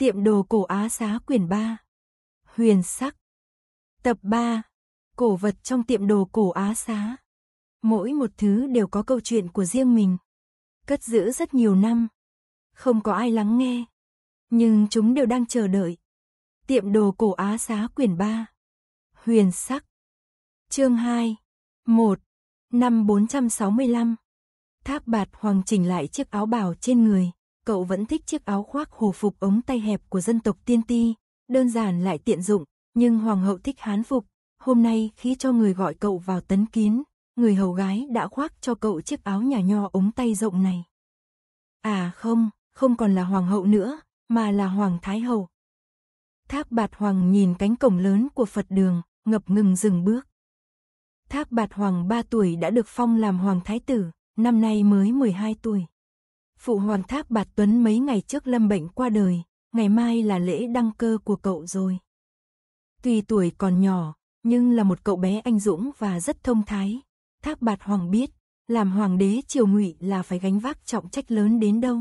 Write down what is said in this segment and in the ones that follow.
Tiệm đồ cổ Á Xá quyển 3. Huyền sắc. Tập 3. Cổ vật trong tiệm đồ cổ Á Xá. Mỗi một thứ đều có câu chuyện của riêng mình. Cất giữ rất nhiều năm. Không có ai lắng nghe. Nhưng chúng đều đang chờ đợi. Tiệm đồ cổ Á Xá quyển 3. Huyền sắc. Chương 2. 1. Năm 465. Tháp bạt hoàng chỉnh lại chiếc áo bào trên người cậu vẫn thích chiếc áo khoác hồ phục ống tay hẹp của dân tộc tiên ti, đơn giản lại tiện dụng, nhưng hoàng hậu thích hán phục. Hôm nay khi cho người gọi cậu vào tấn kiến, người hầu gái đã khoác cho cậu chiếc áo nhà nho ống tay rộng này. À không, không còn là hoàng hậu nữa, mà là hoàng thái hậu. Thác bạt hoàng nhìn cánh cổng lớn của Phật đường, ngập ngừng dừng bước. Thác bạt hoàng 3 tuổi đã được phong làm hoàng thái tử, năm nay mới 12 tuổi. Phụ hoàng thác bạt tuấn mấy ngày trước lâm bệnh qua đời, ngày mai là lễ đăng cơ của cậu rồi. Tuy tuổi còn nhỏ, nhưng là một cậu bé anh dũng và rất thông thái. Thác bạt hoàng biết, làm hoàng đế triều ngụy là phải gánh vác trọng trách lớn đến đâu.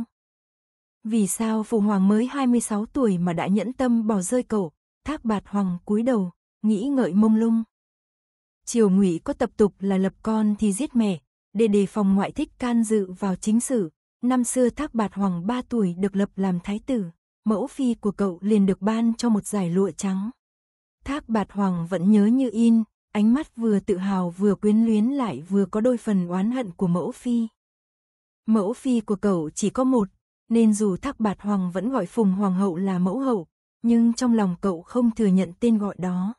Vì sao phụ hoàng mới 26 tuổi mà đã nhẫn tâm bỏ rơi cậu, thác bạt hoàng cúi đầu, nghĩ ngợi mông lung. Triều ngụy có tập tục là lập con thì giết mẹ, để đề phòng ngoại thích can dự vào chính sự, Năm xưa Thác Bạt Hoàng 3 tuổi được lập làm thái tử, mẫu phi của cậu liền được ban cho một giải lụa trắng. Thác Bạt Hoàng vẫn nhớ như in, ánh mắt vừa tự hào vừa quyến luyến lại vừa có đôi phần oán hận của mẫu phi. Mẫu phi của cậu chỉ có một, nên dù Thác Bạt Hoàng vẫn gọi Phùng Hoàng hậu là mẫu hậu, nhưng trong lòng cậu không thừa nhận tên gọi đó.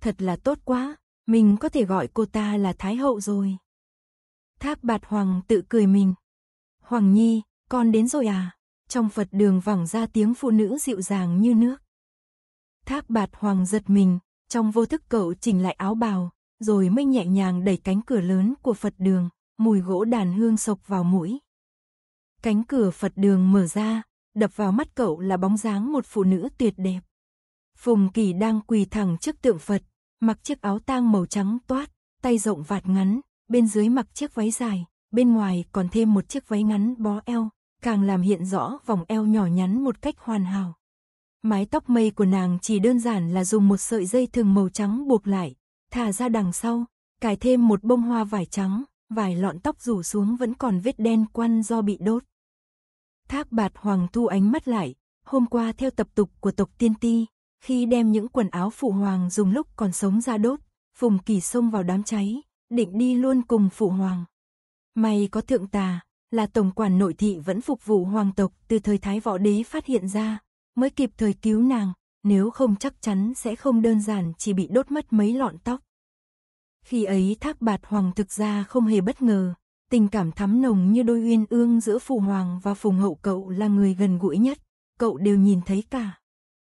Thật là tốt quá, mình có thể gọi cô ta là Thái hậu rồi. Thác Bạt Hoàng tự cười mình. Hoàng Nhi, con đến rồi à? Trong Phật đường vẳng ra tiếng phụ nữ dịu dàng như nước. Thác bạt hoàng giật mình, trong vô thức cậu chỉnh lại áo bào, rồi mới nhẹ nhàng đẩy cánh cửa lớn của Phật đường, mùi gỗ đàn hương sộc vào mũi. Cánh cửa Phật đường mở ra, đập vào mắt cậu là bóng dáng một phụ nữ tuyệt đẹp. Phùng Kỳ đang quỳ thẳng trước tượng Phật, mặc chiếc áo tang màu trắng toát, tay rộng vạt ngắn, bên dưới mặc chiếc váy dài, bên ngoài còn thêm một chiếc váy ngắn bó eo, càng làm hiện rõ vòng eo nhỏ nhắn một cách hoàn hảo. Mái tóc mây của nàng chỉ đơn giản là dùng một sợi dây thường màu trắng buộc lại, thả ra đằng sau, cài thêm một bông hoa vải trắng, vài lọn tóc rủ xuống vẫn còn vết đen quăn do bị đốt. Thác bạt hoàng thu ánh mắt lại, hôm qua theo tập tục của tộc tiên ti, khi đem những quần áo phụ hoàng dùng lúc còn sống ra đốt, Phùng Kỳ xông vào đám cháy, định đi luôn cùng phụ hoàng. May có thượng tà, là tổng quản nội thị vẫn phục vụ hoàng tộc từ thời Thái Võ Đế phát hiện ra, mới kịp thời cứu nàng, nếu không chắc chắn sẽ không đơn giản chỉ bị đốt mất mấy lọn tóc. Khi ấy thác bạt hoàng thực ra không hề bất ngờ, tình cảm thắm nồng như đôi uyên ương giữa phụ hoàng và phùng hậu cậu là người gần gũi nhất, cậu đều nhìn thấy cả.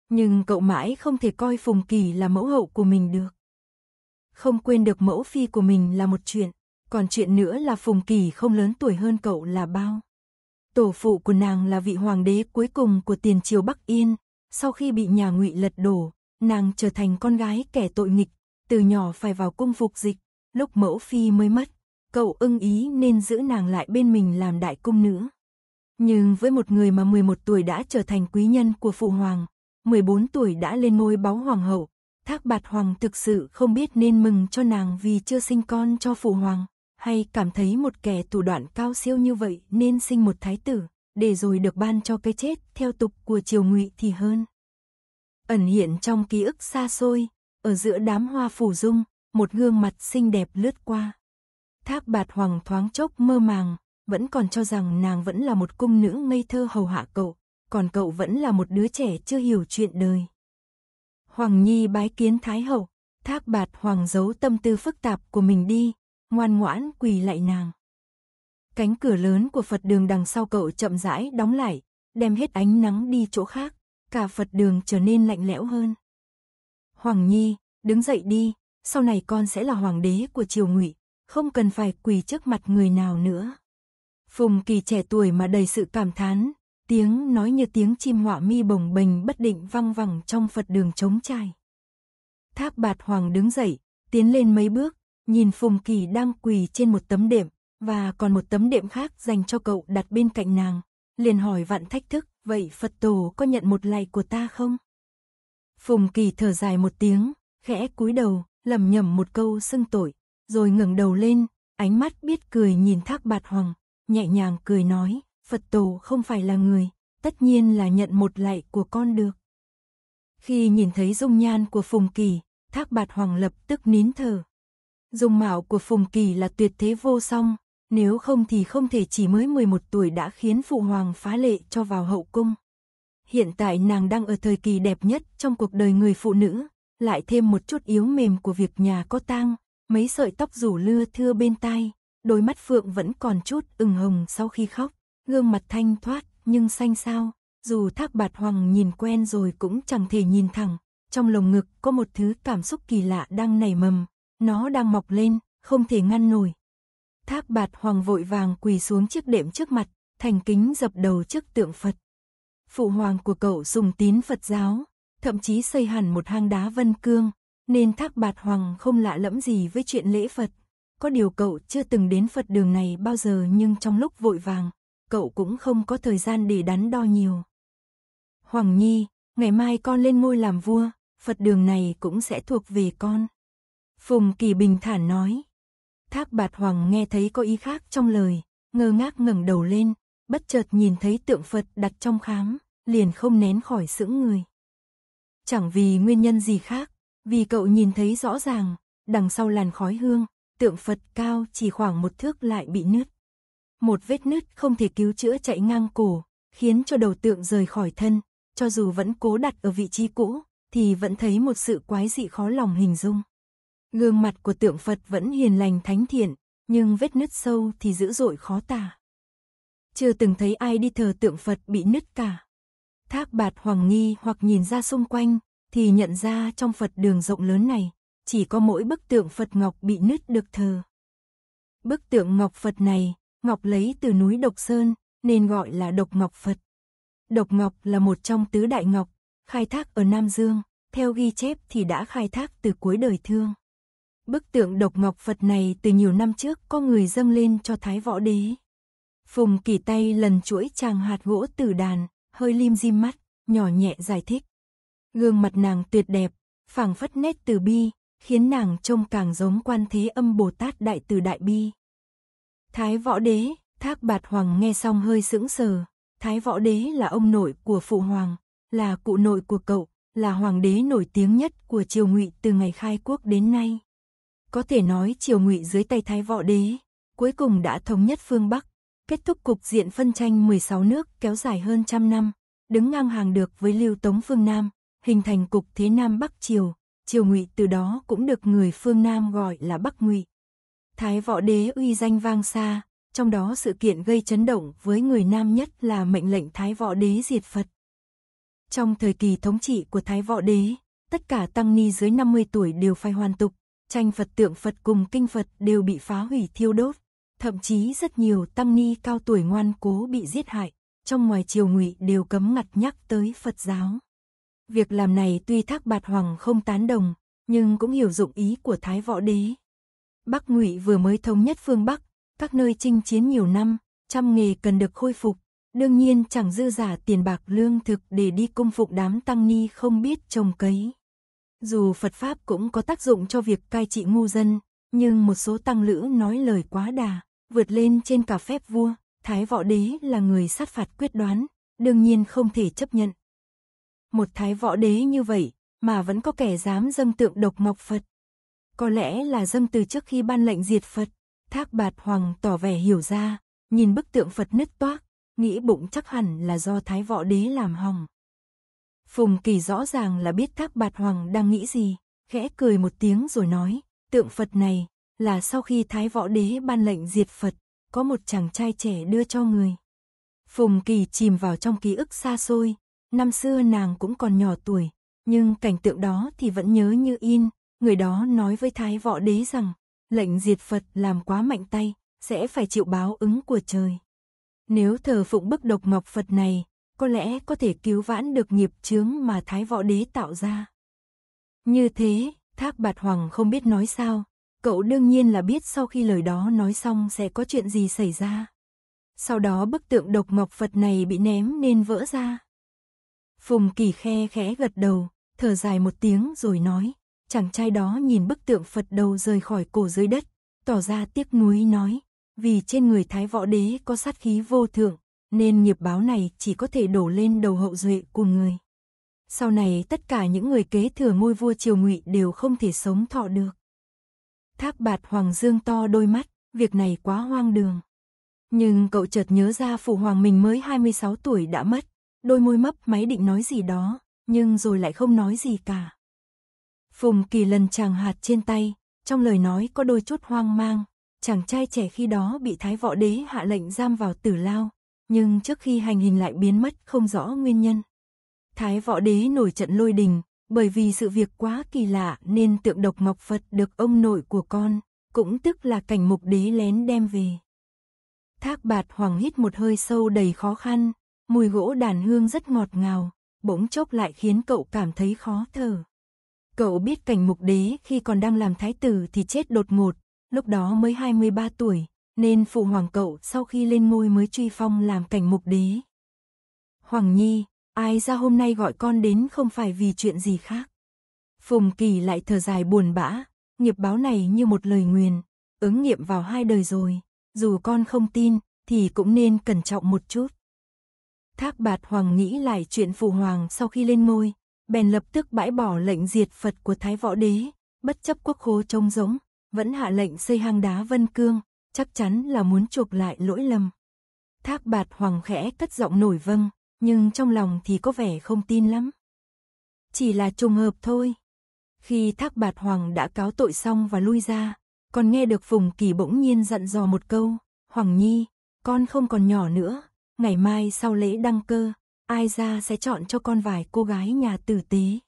Nhưng cậu mãi không thể coi phùng kỳ là mẫu hậu của mình được. Không quên được mẫu phi của mình là một chuyện, còn chuyện nữa là Phùng Kỳ không lớn tuổi hơn cậu là bao. Tổ phụ của nàng là vị hoàng đế cuối cùng của tiền triều Bắc Yên, sau khi bị nhà Ngụy lật đổ, nàng trở thành con gái kẻ tội nghịch, từ nhỏ phải vào cung phục dịch, lúc mẫu phi mới mất, cậu ưng ý nên giữ nàng lại bên mình làm đại cung nữ. Nhưng với một người mà 11 tuổi đã trở thành quý nhân của phụ hoàng, 14 tuổi đã lên ngôi báu hoàng hậu, Thác Bạt Hoàng thực sự không biết nên mừng cho nàng vì chưa sinh con cho phụ hoàng hay cảm thấy một kẻ thủ đoạn cao siêu như vậy nên sinh một thái tử, để rồi được ban cho cái chết theo tục của triều ngụy thì hơn. Ẩn hiện trong ký ức xa xôi, ở giữa đám hoa phủ dung, một gương mặt xinh đẹp lướt qua. Thác bạt hoàng thoáng chốc mơ màng, vẫn còn cho rằng nàng vẫn là một cung nữ ngây thơ hầu hạ cậu, còn cậu vẫn là một đứa trẻ chưa hiểu chuyện đời. Hoàng Nhi bái kiến Thái Hậu, thác bạt hoàng giấu tâm tư phức tạp của mình đi, ngoan ngoãn quỳ lại nàng. Cánh cửa lớn của Phật đường đằng sau cậu chậm rãi đóng lại, đem hết ánh nắng đi chỗ khác, cả Phật đường trở nên lạnh lẽo hơn. Hoàng Nhi, đứng dậy đi, sau này con sẽ là hoàng đế của triều ngụy, không cần phải quỳ trước mặt người nào nữa. Phùng Kỳ trẻ tuổi mà đầy sự cảm thán, tiếng nói như tiếng chim họa mi bồng bềnh bất định văng vẳng trong Phật đường trống trải. Tháp Bạt Hoàng đứng dậy, tiến lên mấy bước, nhìn Phùng Kỳ đang quỳ trên một tấm đệm, và còn một tấm đệm khác dành cho cậu đặt bên cạnh nàng, liền hỏi vạn thách thức, vậy Phật tổ có nhận một lạy của ta không? Phùng Kỳ thở dài một tiếng, khẽ cúi đầu, lầm nhầm một câu xưng tội, rồi ngẩng đầu lên, ánh mắt biết cười nhìn thác bạt hoàng, nhẹ nhàng cười nói, Phật tổ không phải là người, tất nhiên là nhận một lạy của con được. Khi nhìn thấy dung nhan của Phùng Kỳ, thác bạt hoàng lập tức nín thở, Dung mạo của Phùng Kỳ là tuyệt thế vô song, nếu không thì không thể chỉ mới 11 tuổi đã khiến Phụ Hoàng phá lệ cho vào hậu cung. Hiện tại nàng đang ở thời kỳ đẹp nhất trong cuộc đời người phụ nữ, lại thêm một chút yếu mềm của việc nhà có tang, mấy sợi tóc rủ lưa thưa bên tai, đôi mắt Phượng vẫn còn chút ửng hồng sau khi khóc, gương mặt thanh thoát nhưng xanh xao, dù Thác Bạt Hoàng nhìn quen rồi cũng chẳng thể nhìn thẳng, trong lồng ngực có một thứ cảm xúc kỳ lạ đang nảy mầm, nó đang mọc lên, không thể ngăn nổi. Thác bạt hoàng vội vàng quỳ xuống chiếc đệm trước mặt, thành kính dập đầu trước tượng Phật. Phụ hoàng của cậu dùng tín Phật giáo, thậm chí xây hẳn một hang đá vân cương, nên thác bạt hoàng không lạ lẫm gì với chuyện lễ Phật. Có điều cậu chưa từng đến Phật đường này bao giờ nhưng trong lúc vội vàng, cậu cũng không có thời gian để đắn đo nhiều. Hoàng Nhi, ngày mai con lên ngôi làm vua, Phật đường này cũng sẽ thuộc về con. Phùng Kỳ bình thản nói. Thác bạt hoàng nghe thấy có ý khác trong lời, ngơ ngác ngẩng đầu lên, bất chợt nhìn thấy tượng Phật đặt trong khám, liền không nén khỏi sững người. Chẳng vì nguyên nhân gì khác, vì cậu nhìn thấy rõ ràng, đằng sau làn khói hương, tượng Phật cao chỉ khoảng một thước lại bị nứt. Một vết nứt không thể cứu chữa chạy ngang cổ, khiến cho đầu tượng rời khỏi thân, cho dù vẫn cố đặt ở vị trí cũ, thì vẫn thấy một sự quái dị khó lòng hình dung. Gương mặt của tượng Phật vẫn hiền lành thánh thiện, nhưng vết nứt sâu thì dữ dội khó tả. Chưa từng thấy ai đi thờ tượng Phật bị nứt cả. Thác bạt hoàng nghi hoặc nhìn ra xung quanh, thì nhận ra trong Phật đường rộng lớn này, chỉ có mỗi bức tượng Phật Ngọc bị nứt được thờ. Bức tượng Ngọc Phật này, Ngọc lấy từ núi Độc Sơn, nên gọi là Độc Ngọc Phật. Độc Ngọc là một trong tứ đại Ngọc, khai thác ở Nam Dương, theo ghi chép thì đã khai thác từ cuối đời thương. Bức tượng độc ngọc Phật này từ nhiều năm trước có người dâng lên cho Thái Võ Đế. Phùng kỳ tay lần chuỗi chàng hạt gỗ tử đàn, hơi lim dim mắt, nhỏ nhẹ giải thích. Gương mặt nàng tuyệt đẹp, phảng phất nét từ bi, khiến nàng trông càng giống quan thế âm Bồ Tát Đại Từ Đại Bi. Thái Võ Đế, Thác Bạt Hoàng nghe xong hơi sững sờ. Thái Võ Đế là ông nội của Phụ Hoàng, là cụ nội của cậu, là hoàng đế nổi tiếng nhất của triều ngụy từ ngày khai quốc đến nay. Có thể nói triều ngụy dưới tay Thái Võ Đế, cuối cùng đã thống nhất phương Bắc, kết thúc cục diện phân tranh 16 nước kéo dài hơn trăm năm, đứng ngang hàng được với lưu tống phương Nam, hình thành cục thế Nam Bắc Triều, triều ngụy từ đó cũng được người phương Nam gọi là Bắc Ngụy. Thái Võ Đế uy danh vang xa, trong đó sự kiện gây chấn động với người Nam nhất là mệnh lệnh Thái Võ Đế diệt Phật. Trong thời kỳ thống trị của Thái Võ Đế, tất cả tăng ni dưới 50 tuổi đều phải hoàn tục, tranh Phật tượng Phật cùng kinh Phật đều bị phá hủy thiêu đốt. Thậm chí rất nhiều tăng ni cao tuổi ngoan cố bị giết hại, trong ngoài triều ngụy đều cấm ngặt nhắc tới Phật giáo. Việc làm này tuy Thác Bạt Hoàng không tán đồng, nhưng cũng hiểu dụng ý của Thái Võ Đế. Bắc Ngụy vừa mới thống nhất phương Bắc, các nơi chinh chiến nhiều năm, trăm nghề cần được khôi phục, đương nhiên chẳng dư giả tiền bạc lương thực để đi cung phục đám tăng ni không biết trồng cấy. Dù Phật Pháp cũng có tác dụng cho việc cai trị ngu dân, nhưng một số tăng lữ nói lời quá đà, vượt lên trên cả phép vua, Thái Võ Đế là người sát phạt quyết đoán, đương nhiên không thể chấp nhận. Một Thái Võ Đế như vậy, mà vẫn có kẻ dám dâng tượng độc mộc Phật. Có lẽ là dâng từ trước khi ban lệnh diệt Phật, Thác Bạt Hoàng tỏ vẻ hiểu ra, nhìn bức tượng Phật nứt toác, nghĩ bụng chắc hẳn là do Thái Võ Đế làm hỏng. Phùng Kỳ rõ ràng là biết Thác Bạt Hoàng đang nghĩ gì, khẽ cười một tiếng rồi nói, tượng Phật này là sau khi Thái Võ Đế ban lệnh diệt Phật, có một chàng trai trẻ đưa cho người. Phùng Kỳ chìm vào trong ký ức xa xôi, năm xưa nàng cũng còn nhỏ tuổi, nhưng cảnh tượng đó thì vẫn nhớ như in, người đó nói với Thái Võ Đế rằng, lệnh diệt Phật làm quá mạnh tay, sẽ phải chịu báo ứng của trời. Nếu thờ phụng bức độc ngọc Phật này, có lẽ có thể cứu vãn được nghiệp chướng mà Thái Võ Đế tạo ra. Như thế, Thác Bạt Hoàng không biết nói sao, cậu đương nhiên là biết sau khi lời đó nói xong sẽ có chuyện gì xảy ra. Sau đó bức tượng độc ngọc Phật này bị ném nên vỡ ra. Phùng Kỳ khe khẽ gật đầu, thở dài một tiếng rồi nói, chàng trai đó nhìn bức tượng Phật đầu rời khỏi cổ dưới đất, tỏ ra tiếc nuối nói, vì trên người Thái Võ Đế có sát khí vô thượng, nên nghiệp báo này chỉ có thể đổ lên đầu hậu duệ của người. Sau này tất cả những người kế thừa ngôi vua triều ngụy đều không thể sống thọ được. Thác bạt Hoàng Dương to đôi mắt, việc này quá hoang đường. Nhưng cậu chợt nhớ ra phụ hoàng mình mới 26 tuổi đã mất, đôi môi mấp máy định nói gì đó, nhưng rồi lại không nói gì cả. Phùng Kỳ lần chàng hạt trên tay, trong lời nói có đôi chút hoang mang, chàng trai trẻ khi đó bị thái võ đế hạ lệnh giam vào tử lao, nhưng trước khi hành hình lại biến mất không rõ nguyên nhân. Thái võ đế nổi trận lôi đình, bởi vì sự việc quá kỳ lạ nên tượng độc ngọc Phật được ông nội của con, cũng tức là cảnh mục đế lén đem về. Thác bạt hoàng hít một hơi sâu đầy khó khăn, mùi gỗ đàn hương rất ngọt ngào, bỗng chốc lại khiến cậu cảm thấy khó thở. Cậu biết cảnh mục đế khi còn đang làm thái tử thì chết đột ngột, lúc đó mới 23 tuổi, nên phụ hoàng cậu sau khi lên ngôi mới truy phong làm cảnh mục đế. Hoàng Nhi, ai ra hôm nay gọi con đến không phải vì chuyện gì khác. Phùng Kỳ lại thở dài buồn bã, nghiệp báo này như một lời nguyền, ứng nghiệm vào hai đời rồi, dù con không tin thì cũng nên cẩn trọng một chút. Thác Bạt Hoàng nghĩ lại chuyện phụ hoàng sau khi lên ngôi, bèn lập tức bãi bỏ lệnh diệt Phật của Thái Võ Đế, bất chấp quốc khố trông giống, vẫn hạ lệnh xây hang đá Vân Cương, chắc chắn là muốn chuộc lại lỗi lầm. Thác bạt hoàng khẽ cất giọng nổi vâng, nhưng trong lòng thì có vẻ không tin lắm. Chỉ là trùng hợp thôi. Khi thác bạt hoàng đã cáo tội xong và lui ra, còn nghe được Phùng Kỳ bỗng nhiên dặn dò một câu, Hoàng Nhi, con không còn nhỏ nữa, ngày mai sau lễ đăng cơ, ai ra sẽ chọn cho con vài cô gái nhà tử tế.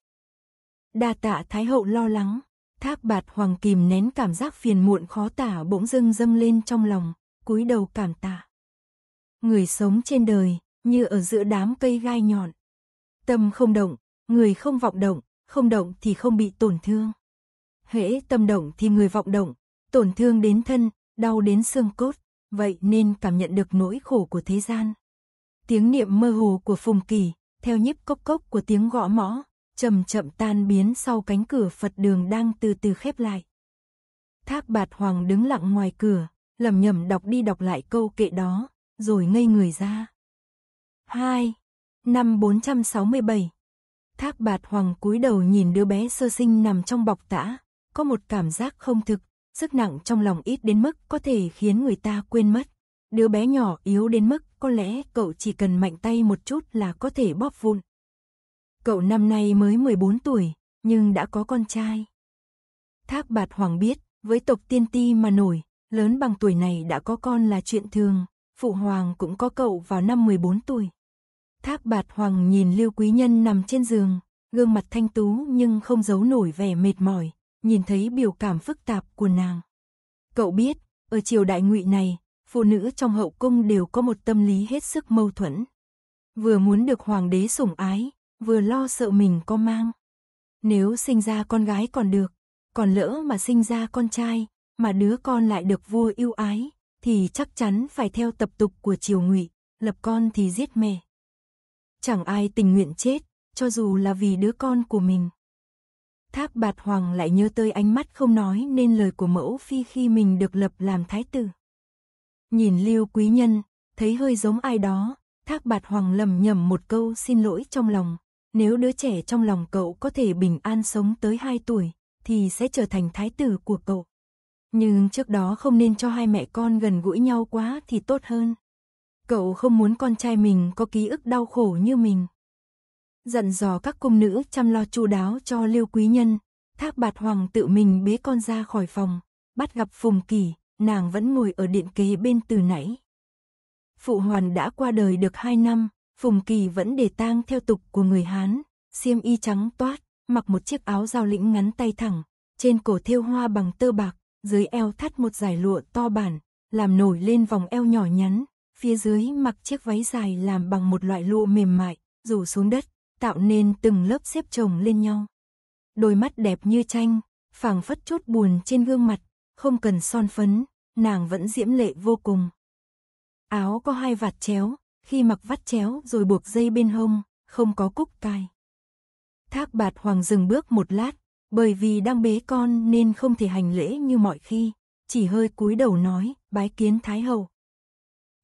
Đa tạ Thái Hậu lo lắng. Thác bạt hoàng kìm nén cảm giác phiền muộn khó tả bỗng dưng dâng lên trong lòng, cúi đầu cảm tạ. Người sống trên đời, như ở giữa đám cây gai nhọn. Tâm không động, người không vọng động, không động thì không bị tổn thương. Hễ tâm động thì người vọng động, tổn thương đến thân, đau đến xương cốt, vậy nên cảm nhận được nỗi khổ của thế gian. Tiếng niệm mơ hồ của Phùng Kỳ, theo nhíp cốc cốc của tiếng gõ mõ, chậm chậm tan biến sau cánh cửa Phật đường đang từ từ khép lại. Thác bạt hoàng đứng lặng ngoài cửa, lầm nhầm đọc đi đọc lại câu kệ đó, rồi ngây người ra. 2. Năm 467 Thác bạt hoàng cúi đầu nhìn đứa bé sơ sinh nằm trong bọc tã, có một cảm giác không thực, sức nặng trong lòng ít đến mức có thể khiến người ta quên mất. Đứa bé nhỏ yếu đến mức có lẽ cậu chỉ cần mạnh tay một chút là có thể bóp vụn. Cậu năm nay mới 14 tuổi, nhưng đã có con trai. Thác Bạt Hoàng biết, với tộc tiên ti mà nổi, lớn bằng tuổi này đã có con là chuyện thường, Phụ Hoàng cũng có cậu vào năm 14 tuổi. Thác Bạt Hoàng nhìn Lưu Quý Nhân nằm trên giường, gương mặt thanh tú nhưng không giấu nổi vẻ mệt mỏi, nhìn thấy biểu cảm phức tạp của nàng. Cậu biết, ở triều đại ngụy này, phụ nữ trong hậu cung đều có một tâm lý hết sức mâu thuẫn. Vừa muốn được hoàng đế sủng ái, vừa lo sợ mình có mang. Nếu sinh ra con gái còn được, còn lỡ mà sinh ra con trai, mà đứa con lại được vua yêu ái, thì chắc chắn phải theo tập tục của triều ngụy, lập con thì giết mẹ. Chẳng ai tình nguyện chết, cho dù là vì đứa con của mình. tháp bạt hoàng lại nhớ tới ánh mắt không nói nên lời của mẫu phi khi mình được lập làm thái tử. Nhìn lưu quý nhân, thấy hơi giống ai đó, tháp bạt hoàng lầm nhầm một câu xin lỗi trong lòng, nếu đứa trẻ trong lòng cậu có thể bình an sống tới 2 tuổi, thì sẽ trở thành thái tử của cậu. Nhưng trước đó không nên cho hai mẹ con gần gũi nhau quá thì tốt hơn. Cậu không muốn con trai mình có ký ức đau khổ như mình. Dặn dò các cung nữ chăm lo chu đáo cho Liêu Quý Nhân, Thác Bạt Hoàng tự mình bế con ra khỏi phòng, bắt gặp Phùng Kỳ, nàng vẫn ngồi ở điện kế bên từ nãy. Phụ Hoàn đã qua đời được 2 năm, Phùng Kỳ vẫn để tang theo tục của người Hán, xiêm y trắng toát, mặc một chiếc áo giao lĩnh ngắn tay thẳng, trên cổ thêu hoa bằng tơ bạc, dưới eo thắt một dải lụa to bản, làm nổi lên vòng eo nhỏ nhắn, phía dưới mặc chiếc váy dài làm bằng một loại lụa mềm mại, rủ xuống đất, tạo nên từng lớp xếp chồng lên nhau. Đôi mắt đẹp như tranh, phảng phất chút buồn trên gương mặt, không cần son phấn, nàng vẫn diễm lệ vô cùng. Áo có hai vạt chéo, khi mặc vắt chéo rồi buộc dây bên hông, không có cúc cài. Thác bạt hoàng dừng bước một lát, bởi vì đang bế con nên không thể hành lễ như mọi khi, chỉ hơi cúi đầu nói, bái kiến thái hậu.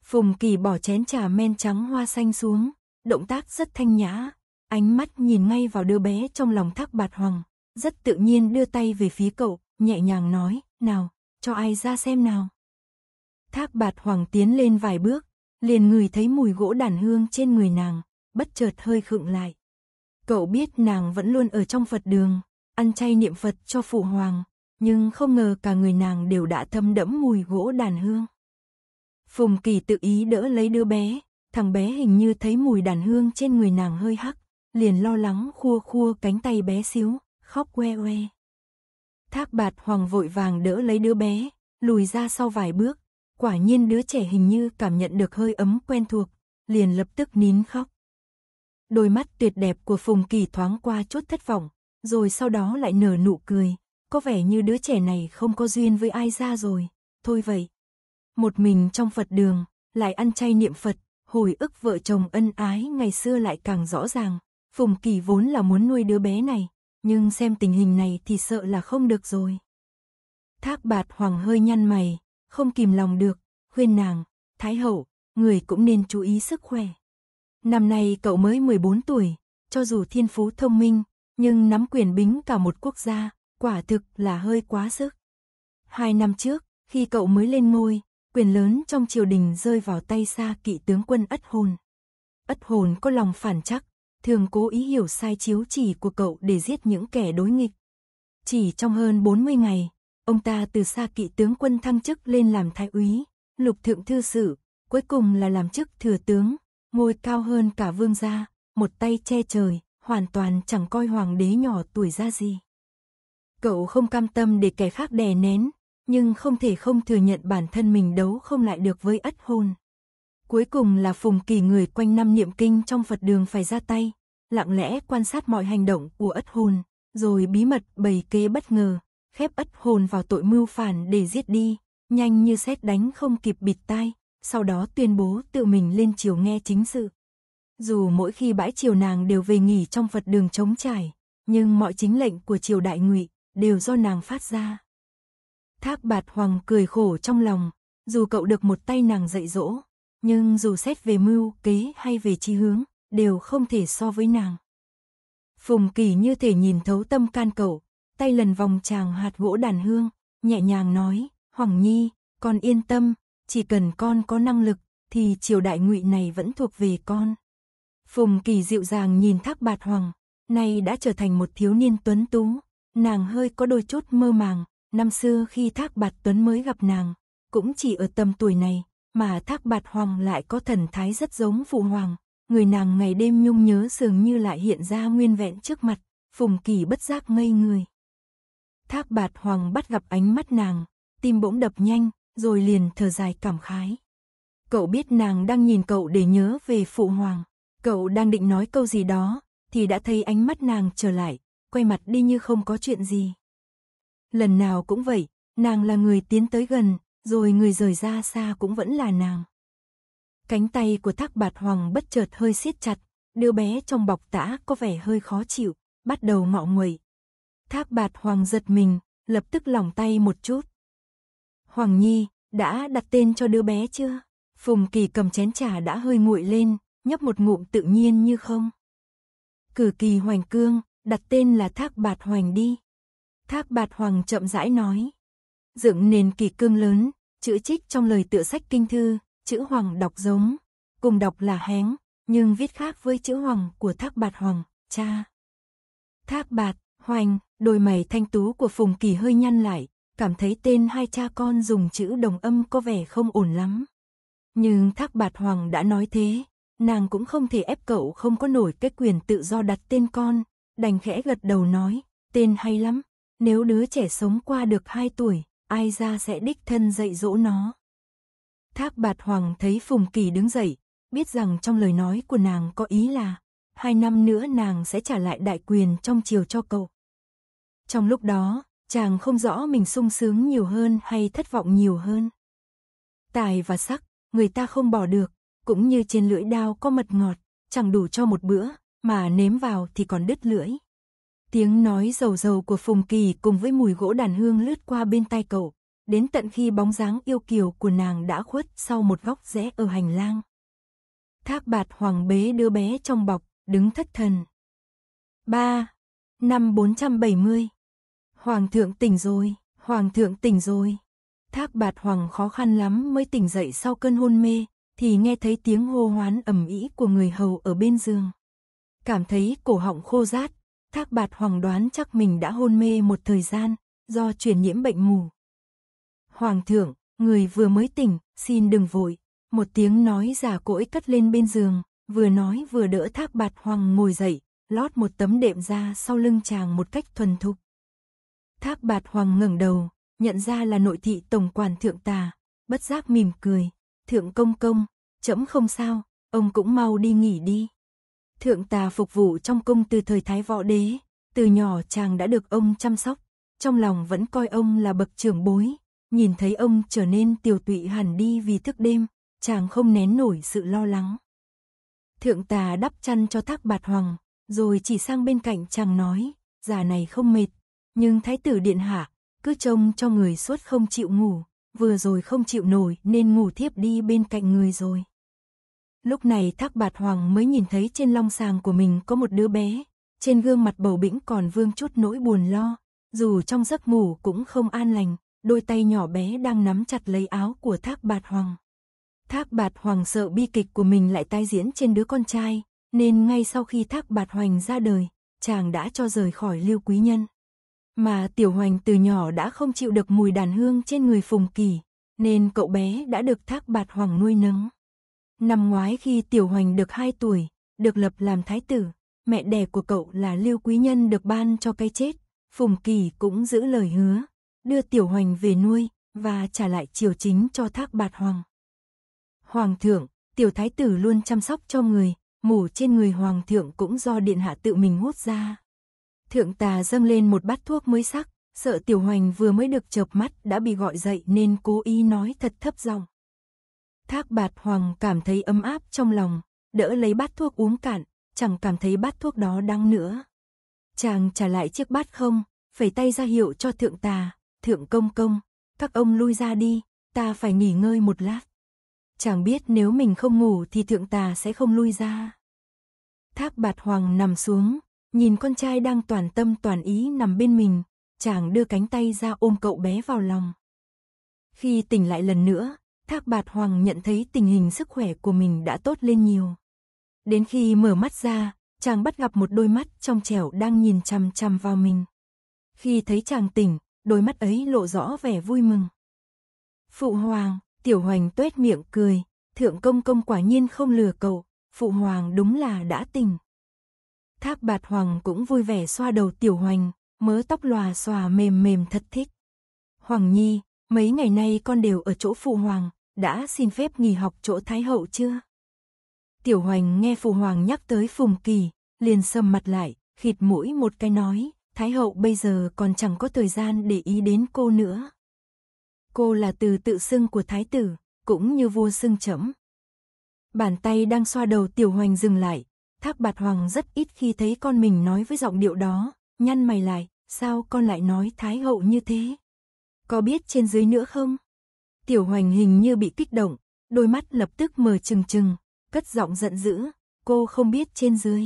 Phùng Kỳ bỏ chén trà men trắng hoa xanh xuống, động tác rất thanh nhã, ánh mắt nhìn ngay vào đứa bé trong lòng thác bạt hoàng, rất tự nhiên đưa tay về phía cậu, nhẹ nhàng nói, nào, cho ai ra xem nào. Thác bạt hoàng tiến lên vài bước, Liền người thấy mùi gỗ đàn hương trên người nàng, bất chợt hơi khựng lại. Cậu biết nàng vẫn luôn ở trong Phật đường, ăn chay niệm Phật cho phụ hoàng, nhưng không ngờ cả người nàng đều đã thâm đẫm mùi gỗ đàn hương. Phùng Kỳ tự ý đỡ lấy đứa bé, thằng bé hình như thấy mùi đàn hương trên người nàng hơi hắc, liền lo lắng khua khua cánh tay bé xíu, khóc que que. Thác bạt hoàng vội vàng đỡ lấy đứa bé, lùi ra sau vài bước, Quả nhiên đứa trẻ hình như cảm nhận được hơi ấm quen thuộc, liền lập tức nín khóc. Đôi mắt tuyệt đẹp của Phùng Kỳ thoáng qua chút thất vọng, rồi sau đó lại nở nụ cười, có vẻ như đứa trẻ này không có duyên với ai ra rồi, thôi vậy. Một mình trong Phật đường, lại ăn chay niệm Phật, hồi ức vợ chồng ân ái ngày xưa lại càng rõ ràng, Phùng Kỳ vốn là muốn nuôi đứa bé này, nhưng xem tình hình này thì sợ là không được rồi. Thác bạt hoàng hơi nhăn mày, không kìm lòng được, khuyên nàng, Thái Hậu, người cũng nên chú ý sức khỏe. Năm nay cậu mới 14 tuổi, cho dù thiên phú thông minh, nhưng nắm quyền bính cả một quốc gia, quả thực là hơi quá sức. Hai năm trước, khi cậu mới lên ngôi, quyền lớn trong triều đình rơi vào tay xa kỵ tướng quân Ất Hồn. Ất Hồn có lòng phản chắc, thường cố ý hiểu sai chiếu chỉ của cậu để giết những kẻ đối nghịch. Chỉ trong hơn 40 ngày, Ông ta từ xa kỵ tướng quân thăng chức lên làm thái úy, lục thượng thư sử, cuối cùng là làm chức thừa tướng, ngôi cao hơn cả vương gia, một tay che trời, hoàn toàn chẳng coi hoàng đế nhỏ tuổi ra gì. Cậu không cam tâm để kẻ khác đè nén, nhưng không thể không thừa nhận bản thân mình đấu không lại được với ất hôn. Cuối cùng là phùng kỳ người quanh năm niệm kinh trong Phật đường phải ra tay, lặng lẽ quan sát mọi hành động của ất hôn, rồi bí mật bày kế bất ngờ, khép ất hồn vào tội mưu phản để giết đi, nhanh như xét đánh không kịp bịt tai, sau đó tuyên bố tự mình lên triều nghe chính sự. Dù mỗi khi bãi triều nàng đều về nghỉ trong Phật đường trống trải, nhưng mọi chính lệnh của triều đại ngụy đều do nàng phát ra. Thác bạt hoàng cười khổ trong lòng, dù cậu được một tay nàng dạy dỗ, nhưng dù xét về mưu, kế hay về chi hướng, đều không thể so với nàng. Phùng Kỳ như thể nhìn thấu tâm can cậu, tay lần vòng chàng hạt gỗ đàn hương, nhẹ nhàng nói, Hoàng Nhi, con yên tâm, chỉ cần con có năng lực, thì triều đại ngụy này vẫn thuộc về con. Phùng Kỳ dịu dàng nhìn Thác Bạt Hoàng, nay đã trở thành một thiếu niên tuấn tú, nàng hơi có đôi chút mơ màng, năm xưa khi Thác Bạt Tuấn mới gặp nàng, cũng chỉ ở tầm tuổi này, mà Thác Bạt Hoàng lại có thần thái rất giống phụ hoàng, người nàng ngày đêm nhung nhớ dường như lại hiện ra nguyên vẹn trước mặt, Phùng Kỳ bất giác ngây người. Thác bạt hoàng bắt gặp ánh mắt nàng, tim bỗng đập nhanh, rồi liền thở dài cảm khái. Cậu biết nàng đang nhìn cậu để nhớ về phụ hoàng. Cậu đang định nói câu gì đó, thì đã thấy ánh mắt nàng trở lại, quay mặt đi như không có chuyện gì. Lần nào cũng vậy, nàng là người tiến tới gần, rồi người rời ra xa cũng vẫn là nàng. Cánh tay của thác bạt hoàng bất chợt hơi siết chặt, đứa bé trong bọc tã có vẻ hơi khó chịu, bắt đầu ngọ nguậy, Thác bạt hoàng giật mình, lập tức lỏng tay một chút. Hoàng Nhi, đã đặt tên cho đứa bé chưa? Phùng Kỳ cầm chén trà đã hơi nguội lên, nhấp một ngụm tự nhiên như không. Cử Kỳ Hoành Cương, đặt tên là Thác Bạt Hoành đi. Thác Bạt Hoàng chậm rãi nói. Dựng nền kỳ cương lớn, chữ trích trong lời tựa sách kinh thư, chữ Hoàng đọc giống, cùng đọc là hén, nhưng viết khác với chữ Hoàng của Thác Bạt Hoàng, cha. Thác Bạt, Hoành, Đôi mày thanh tú của Phùng Kỳ hơi nhăn lại, cảm thấy tên hai cha con dùng chữ đồng âm có vẻ không ổn lắm. Nhưng Thác Bạt Hoàng đã nói thế, nàng cũng không thể ép cậu không có nổi cái quyền tự do đặt tên con, đành khẽ gật đầu nói, tên hay lắm, nếu đứa trẻ sống qua được hai tuổi, ai ra sẽ đích thân dạy dỗ nó. Thác Bạt Hoàng thấy Phùng Kỳ đứng dậy, biết rằng trong lời nói của nàng có ý là, hai năm nữa nàng sẽ trả lại đại quyền trong chiều cho cậu. Trong lúc đó, chàng không rõ mình sung sướng nhiều hơn hay thất vọng nhiều hơn. Tài và sắc, người ta không bỏ được, cũng như trên lưỡi đao có mật ngọt, chẳng đủ cho một bữa, mà nếm vào thì còn đứt lưỡi. Tiếng nói dầu dầu của Phùng Kỳ cùng với mùi gỗ đàn hương lướt qua bên tai cậu, đến tận khi bóng dáng yêu kiều của nàng đã khuất sau một góc rẽ ở hành lang. Thác bạt hoàng bế đưa bé trong bọc, đứng thất thần. 3. Năm 470 Hoàng thượng tỉnh rồi, hoàng thượng tỉnh rồi. Thác bạt hoàng khó khăn lắm mới tỉnh dậy sau cơn hôn mê, thì nghe thấy tiếng hô hoán ầm ĩ của người hầu ở bên giường. Cảm thấy cổ họng khô rát, thác bạt hoàng đoán chắc mình đã hôn mê một thời gian, do truyền nhiễm bệnh mù. Hoàng thượng, người vừa mới tỉnh, xin đừng vội. Một tiếng nói giả cỗi cất lên bên giường, vừa nói vừa đỡ thác bạt hoàng ngồi dậy, lót một tấm đệm ra sau lưng chàng một cách thuần thục. Thác bạt hoàng ngẩng đầu, nhận ra là nội thị tổng quản thượng tà, bất giác mỉm cười. Thượng công công, chấm không sao, ông cũng mau đi nghỉ đi. Thượng tà phục vụ trong cung từ thời Thái Võ Đế, từ nhỏ chàng đã được ông chăm sóc, trong lòng vẫn coi ông là bậc trưởng bối, nhìn thấy ông trở nên tiều tụy hẳn đi vì thức đêm, chàng không nén nổi sự lo lắng. Thượng tà đắp chăn cho thác bạt hoàng, rồi chỉ sang bên cạnh chàng nói, già này không mệt nhưng thái tử điện hạ, cứ trông cho người suốt không chịu ngủ, vừa rồi không chịu nổi nên ngủ thiếp đi bên cạnh người rồi. Lúc này thác bạt hoàng mới nhìn thấy trên long sàng của mình có một đứa bé, trên gương mặt bầu bĩnh còn vương chút nỗi buồn lo, dù trong giấc ngủ cũng không an lành, đôi tay nhỏ bé đang nắm chặt lấy áo của thác bạt hoàng. Thác bạt hoàng sợ bi kịch của mình lại tái diễn trên đứa con trai, nên ngay sau khi thác bạt hoành ra đời, chàng đã cho rời khỏi lưu quý nhân. Mà Tiểu Hoành từ nhỏ đã không chịu được mùi đàn hương trên người Phùng Kỳ, nên cậu bé đã được Thác Bạt Hoàng nuôi nấng. Năm ngoái khi Tiểu Hoành được 2 tuổi, được lập làm thái tử, mẹ đẻ của cậu là Lưu Quý Nhân được ban cho cái chết, Phùng Kỳ cũng giữ lời hứa, đưa Tiểu Hoành về nuôi và trả lại triều chính cho Thác Bạt Hoàng. Hoàng thượng, tiểu thái tử luôn chăm sóc cho người, mủ trên người hoàng thượng cũng do điện hạ tự mình hút ra. Thượng tà dâng lên một bát thuốc mới sắc, sợ tiểu hoành vừa mới được chợp mắt đã bị gọi dậy nên cố ý nói thật thấp giọng. Thác bạt hoàng cảm thấy ấm áp trong lòng, đỡ lấy bát thuốc uống cạn, chẳng cảm thấy bát thuốc đó đắng nữa. Chàng trả lại chiếc bát không, phẩy tay ra hiệu cho thượng tà, thượng công công, các ông lui ra đi, ta phải nghỉ ngơi một lát. Chàng biết nếu mình không ngủ thì thượng tà sẽ không lui ra. Thác bạt hoàng nằm xuống, Nhìn con trai đang toàn tâm toàn ý nằm bên mình, chàng đưa cánh tay ra ôm cậu bé vào lòng. Khi tỉnh lại lần nữa, Thác Bạt Hoàng nhận thấy tình hình sức khỏe của mình đã tốt lên nhiều. Đến khi mở mắt ra, chàng bắt gặp một đôi mắt trong trẻo đang nhìn chăm chăm vào mình. Khi thấy chàng tỉnh, đôi mắt ấy lộ rõ vẻ vui mừng. Phụ hoàng, tiểu hoành tuét miệng cười, thượng công công quả nhiên không lừa cậu, phụ hoàng đúng là đã tỉnh. Thác bạt hoàng cũng vui vẻ xoa đầu tiểu hoành, mớ tóc lòa xòa mềm mềm thật thích. Hoàng Nhi, mấy ngày nay con đều ở chỗ phụ hoàng, đã xin phép nghỉ học chỗ Thái Hậu chưa? Tiểu hoành nghe phụ hoàng nhắc tới Phùng Kỳ, liền sầm mặt lại, khịt mũi một cái nói, Thái Hậu bây giờ còn chẳng có thời gian để ý đến cô nữa. Cô là từ tự xưng của Thái tử, cũng như vua xưng chấm. Bàn tay đang xoa đầu tiểu hoành dừng lại, Thác bạt hoàng rất ít khi thấy con mình nói với giọng điệu đó, nhăn mày lại, sao con lại nói thái hậu như thế? Có biết trên dưới nữa không? Tiểu hoành hình như bị kích động, đôi mắt lập tức mờ trừng trừng, cất giọng giận dữ, cô không biết trên dưới.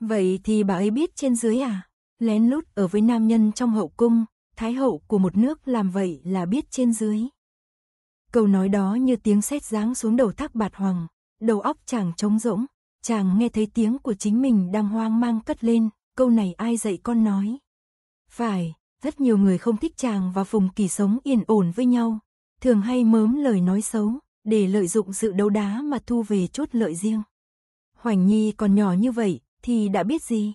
Vậy thì bà ấy biết trên dưới à? Lén lút ở với nam nhân trong hậu cung, thái hậu của một nước làm vậy là biết trên dưới. Câu nói đó như tiếng sét giáng xuống đầu thác bạt hoàng, đầu óc chàng trống rỗng, chàng nghe thấy tiếng của chính mình đang hoang mang cất lên, câu này ai dạy con nói. Phải, rất nhiều người không thích chàng và Phùng Kỳ sống yên ổn với nhau, thường hay mớm lời nói xấu, để lợi dụng sự đấu đá mà thu về chốt lợi riêng. Hoành Nhi còn nhỏ như vậy, thì đã biết gì?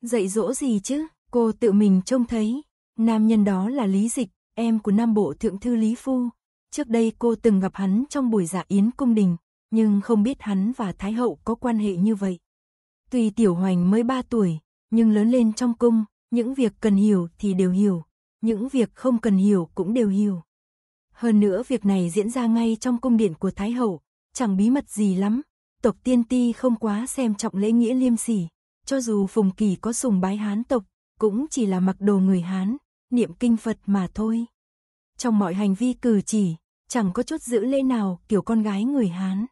Dạy dỗ gì chứ, cô tự mình trông thấy, nam nhân đó là Lý Dịch, em của Nam Bộ Thượng Thư Lý Phu. Trước đây cô từng gặp hắn trong buổi dạ yến cung đình, nhưng không biết hắn và Thái Hậu có quan hệ như vậy. Tuy Tiểu Hoành mới 3 tuổi, nhưng lớn lên trong cung, những việc cần hiểu thì đều hiểu, những việc không cần hiểu cũng đều hiểu. Hơn nữa việc này diễn ra ngay trong cung điện của Thái Hậu, chẳng bí mật gì lắm, tộc tiên ti không quá xem trọng lễ nghĩa liêm sỉ, cho dù Phùng Kỳ có sùng bái Hán tộc, cũng chỉ là mặc đồ người Hán, niệm kinh Phật mà thôi. Trong mọi hành vi cử chỉ, chẳng có chút giữ lễ nào kiểu con gái người Hán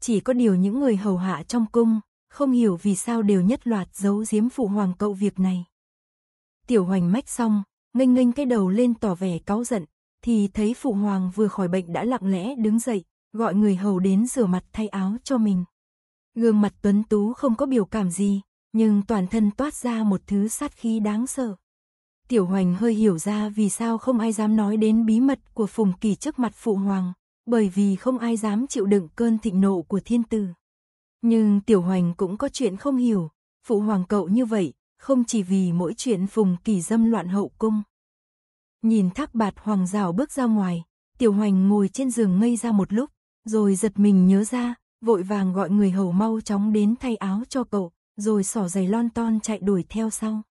chỉ có điều những người hầu hạ trong cung, không hiểu vì sao đều nhất loạt giấu giếm phụ hoàng cậu việc này. Tiểu hoành mách xong, nghênh nghênh cái đầu lên tỏ vẻ cáu giận, thì thấy phụ hoàng vừa khỏi bệnh đã lặng lẽ đứng dậy, gọi người hầu đến rửa mặt thay áo cho mình. Gương mặt tuấn tú không có biểu cảm gì, nhưng toàn thân toát ra một thứ sát khí đáng sợ. Tiểu hoành hơi hiểu ra vì sao không ai dám nói đến bí mật của Phùng Kỳ trước mặt phụ hoàng, bởi vì không ai dám chịu đựng cơn thịnh nộ của thiên tử. Nhưng Tiểu Hoành cũng có chuyện không hiểu, phụ hoàng cậu như vậy, không chỉ vì mỗi chuyện phùng kỳ dâm loạn hậu cung. Nhìn thác bạt hoàng rào bước ra ngoài, Tiểu Hoành ngồi trên giường ngây ra một lúc, rồi giật mình nhớ ra, vội vàng gọi người hầu mau chóng đến thay áo cho cậu, rồi xỏ giày lon ton chạy đuổi theo sau.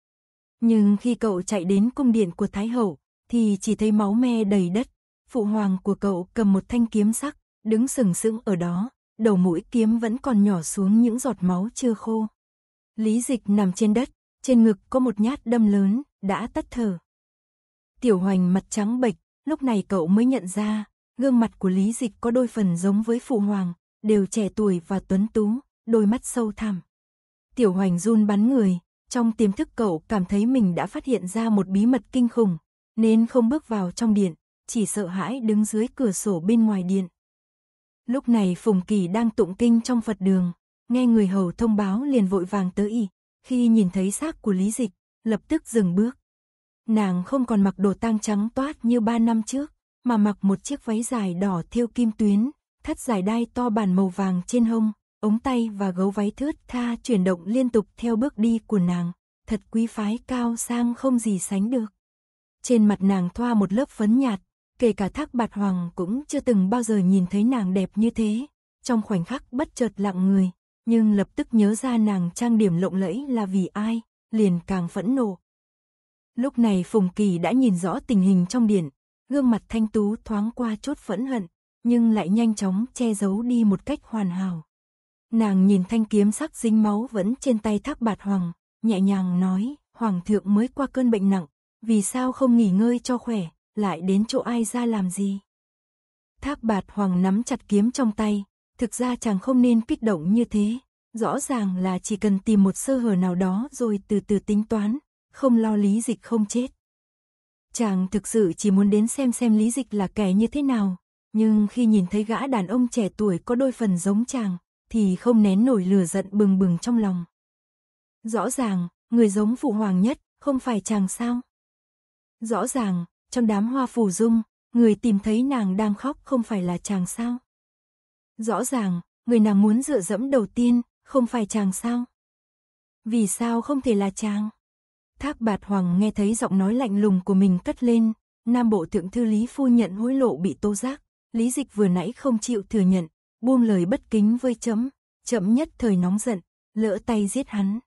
Nhưng khi cậu chạy đến cung điện của Thái Hậu, thì chỉ thấy máu me đầy đất, phụ hoàng của cậu cầm một thanh kiếm sắc, đứng sừng sững ở đó, đầu mũi kiếm vẫn còn nhỏ xuống những giọt máu chưa khô. Lý dịch nằm trên đất, trên ngực có một nhát đâm lớn, đã tắt thở. Tiểu hoành mặt trắng bệch, lúc này cậu mới nhận ra, gương mặt của Lý Dịch có đôi phần giống với Phụ Hoàng, đều trẻ tuổi và tuấn tú, đôi mắt sâu thẳm. Tiểu Hoành run bắn người, trong tiềm thức cậu cảm thấy mình đã phát hiện ra một bí mật kinh khủng, nên không bước vào trong điện, chỉ sợ hãi đứng dưới cửa sổ bên ngoài điện. Lúc này Phùng Kỳ đang tụng kinh trong Phật đường, nghe người hầu thông báo liền vội vàng tới y, khi nhìn thấy xác của Lý Dịch, lập tức dừng bước. Nàng không còn mặc đồ tang trắng toát như ba năm trước, mà mặc một chiếc váy dài đỏ thêu kim tuyến, thắt dài đai to bản màu vàng trên hông, ống tay và gấu váy thướt tha chuyển động liên tục theo bước đi của nàng, thật quý phái cao sang không gì sánh được. Trên mặt nàng thoa một lớp phấn nhạt, kể cả thác bạt hoàng cũng chưa từng bao giờ nhìn thấy nàng đẹp như thế. Trong khoảnh khắc bất chợt lặng người, nhưng lập tức nhớ ra nàng trang điểm lộng lẫy là vì ai, liền càng phẫn nộ. Lúc này Phùng Kỳ đã nhìn rõ tình hình trong điện, gương mặt thanh tú thoáng qua chốt phẫn hận, nhưng lại nhanh chóng che giấu đi một cách hoàn hảo. Nàng nhìn thanh kiếm sắc dính máu vẫn trên tay thác bạt hoàng, nhẹ nhàng nói, Hoàng thượng mới qua cơn bệnh nặng, vì sao không nghỉ ngơi cho khỏe lại đến chỗ ai ra làm gì? Thác bạt hoàng nắm chặt kiếm trong tay, thực ra chàng không nên kích động như thế, rõ ràng là chỉ cần tìm một sơ hở nào đó rồi từ từ tính toán, không lo lý dịch không chết. Chàng thực sự chỉ muốn đến xem xem lý dịch là kẻ như thế nào, nhưng khi nhìn thấy gã đàn ông trẻ tuổi có đôi phần giống chàng, thì không nén nổi lửa giận bừng bừng trong lòng. Rõ ràng, người giống phụ hoàng nhất, không phải chàng sao? Rõ ràng, trong đám hoa phù dung, người tìm thấy nàng đang khóc không phải là chàng sao? Rõ ràng, người nàng muốn dựa dẫm đầu tiên, không phải chàng sao? Vì sao không thể là chàng? Thác bạt hoàng nghe thấy giọng nói lạnh lùng của mình cất lên, Nam Bộ Thượng Thư Lý Phu nhận hối lộ bị tô giác, Lý Dịch vừa nãy không chịu thừa nhận, buông lời bất kính với chấm, chậm nhất thời nóng giận, lỡ tay giết hắn.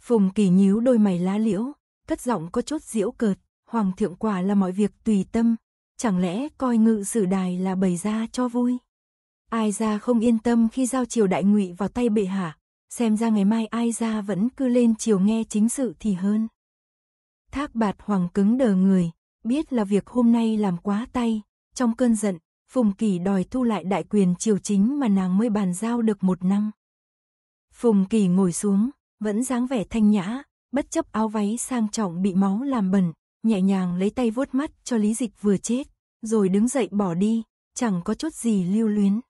Phùng Kỳ nhíu đôi mày lá liễu, cất giọng có chút diễu cợt. Hoàng thượng quả là mọi việc tùy tâm, chẳng lẽ coi ngự sử đài là bày ra cho vui? Ai ra không yên tâm khi giao triều đại ngụy vào tay bệ hạ, xem ra ngày mai ai ra vẫn cứ lên triều nghe chính sự thì hơn. Thác bạt hoàng cứng đờ người, biết là việc hôm nay làm quá tay, trong cơn giận, Phùng Kỳ đòi thu lại đại quyền triều chính mà nàng mới bàn giao được một năm. Phùng Kỳ ngồi xuống, vẫn dáng vẻ thanh nhã, bất chấp áo váy sang trọng bị máu làm bẩn, nhẹ nhàng lấy tay vuốt mắt cho Lý Dịch vừa chết, rồi đứng dậy bỏ đi, chẳng có chút gì lưu luyến.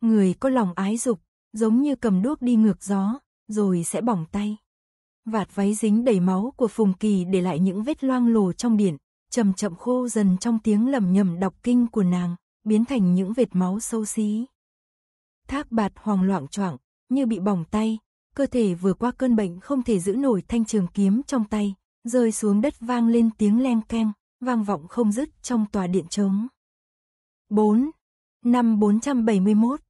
Người có lòng ái dục, giống như cầm đuốc đi ngược gió, rồi sẽ bỏng tay. Vạt váy dính đầy máu của Phùng Kỳ để lại những vết loang lổ trong biển, chậm chậm khô dần trong tiếng lầm nhầm đọc kinh của nàng, biến thành những vệt máu sâu xí. Thác bạt hoàng loạn choạng, như bị bỏng tay, cơ thể vừa qua cơn bệnh không thể giữ nổi thanh trường kiếm trong tay, rơi xuống đất vang lên tiếng leng keng, vang vọng không dứt trong tòa điện trống. 4. Năm 471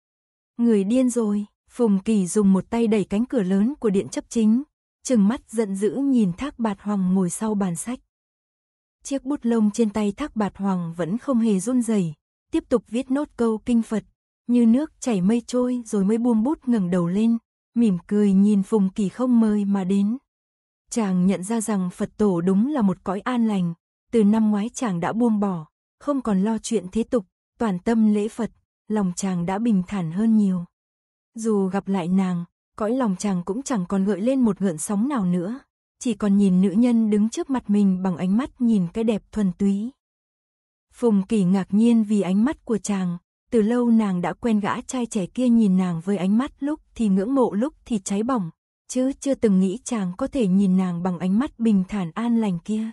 Người điên rồi, Phùng Kỳ dùng một tay đẩy cánh cửa lớn của điện chấp chính, trừng mắt giận dữ nhìn Thác Bạt Hoàng ngồi sau bàn sách. Chiếc bút lông trên tay Thác Bạt Hoàng vẫn không hề run rẩy, tiếp tục viết nốt câu kinh Phật, như nước chảy mây trôi rồi mới buông bút ngẩng đầu lên, mỉm cười nhìn Phùng Kỳ không mời mà đến. Chàng nhận ra rằng Phật tổ đúng là một cõi an lành, từ năm ngoái chàng đã buông bỏ, không còn lo chuyện thế tục, toàn tâm lễ Phật, lòng chàng đã bình thản hơn nhiều. Dù gặp lại nàng, cõi lòng chàng cũng chẳng còn gợi lên một gợn sóng nào nữa, chỉ còn nhìn nữ nhân đứng trước mặt mình bằng ánh mắt nhìn cái đẹp thuần túy. Phùng Kỳ ngạc nhiên vì ánh mắt của chàng, từ lâu nàng đã quen gã trai trẻ kia nhìn nàng với ánh mắt lúc thì ngưỡng mộ lúc thì cháy bỏng, chứ chưa từng nghĩ chàng có thể nhìn nàng bằng ánh mắt bình thản an lành kia.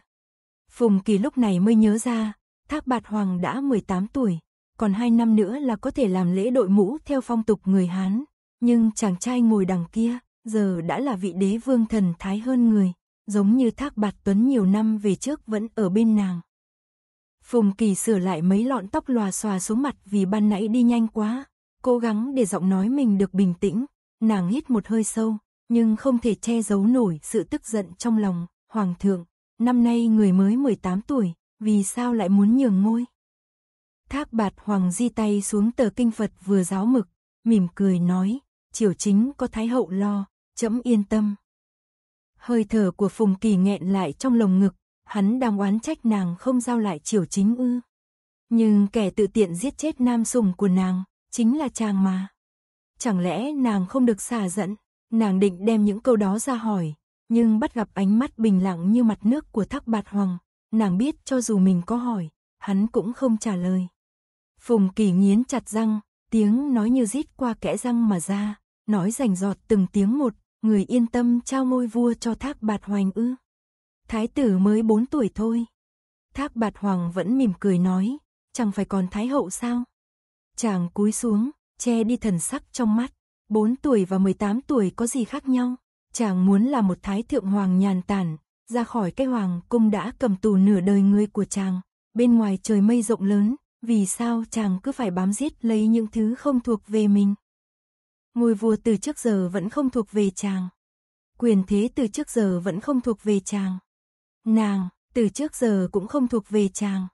Phùng Kỳ lúc này mới nhớ ra, Thác Bạt Hoàng đã 18 tuổi, còn 2 năm nữa là có thể làm lễ đội mũ theo phong tục người Hán, nhưng chàng trai ngồi đằng kia, giờ đã là vị đế vương thần thái hơn người, giống như Thác Bạt Tuấn nhiều năm về trước vẫn ở bên nàng. Phùng Kỳ sửa lại mấy lọn tóc lòa xòa xuống mặt vì ban nãy đi nhanh quá, cố gắng để giọng nói mình được bình tĩnh, nàng hít một hơi sâu, nhưng không thể che giấu nổi sự tức giận trong lòng, Hoàng thượng, năm nay người mới 18 tuổi, vì sao lại muốn nhường ngôi? Thác bạt Hoàng di tay xuống tờ kinh Phật vừa giáo mực, mỉm cười nói, triều chính có thái hậu lo, chấm yên tâm. Hơi thở của Phùng Kỳ nghẹn lại trong lồng ngực, hắn đang oán trách nàng không giao lại triều chính ư. Nhưng kẻ tự tiện giết chết nam sùng của nàng, chính là chàng mà. Chẳng lẽ nàng không được xả giận? Nàng định đem những câu đó ra hỏi, nhưng bắt gặp ánh mắt bình lặng như mặt nước của thác bạt hoàng, nàng biết cho dù mình có hỏi, hắn cũng không trả lời. Phùng kỳ nghiến chặt răng, tiếng nói như rít qua kẽ răng mà ra, nói rành giọt từng tiếng một, người yên tâm trao ngôi vua cho thác bạt Hoàng ư. Thái tử mới bốn tuổi thôi. Thác bạt hoàng vẫn mỉm cười nói, chẳng phải còn thái hậu sao? Chàng cúi xuống, che đi thần sắc trong mắt. 4 tuổi và 18 tuổi có gì khác nhau? Chàng muốn là một thái thượng hoàng nhàn tản, ra khỏi cái hoàng cung đã cầm tù nửa đời người của chàng. Bên ngoài trời mây rộng lớn, vì sao chàng cứ phải bám giết lấy những thứ không thuộc về mình? Ngôi vua từ trước giờ vẫn không thuộc về chàng. Quyền thế từ trước giờ vẫn không thuộc về chàng. Nàng, từ trước giờ cũng không thuộc về chàng.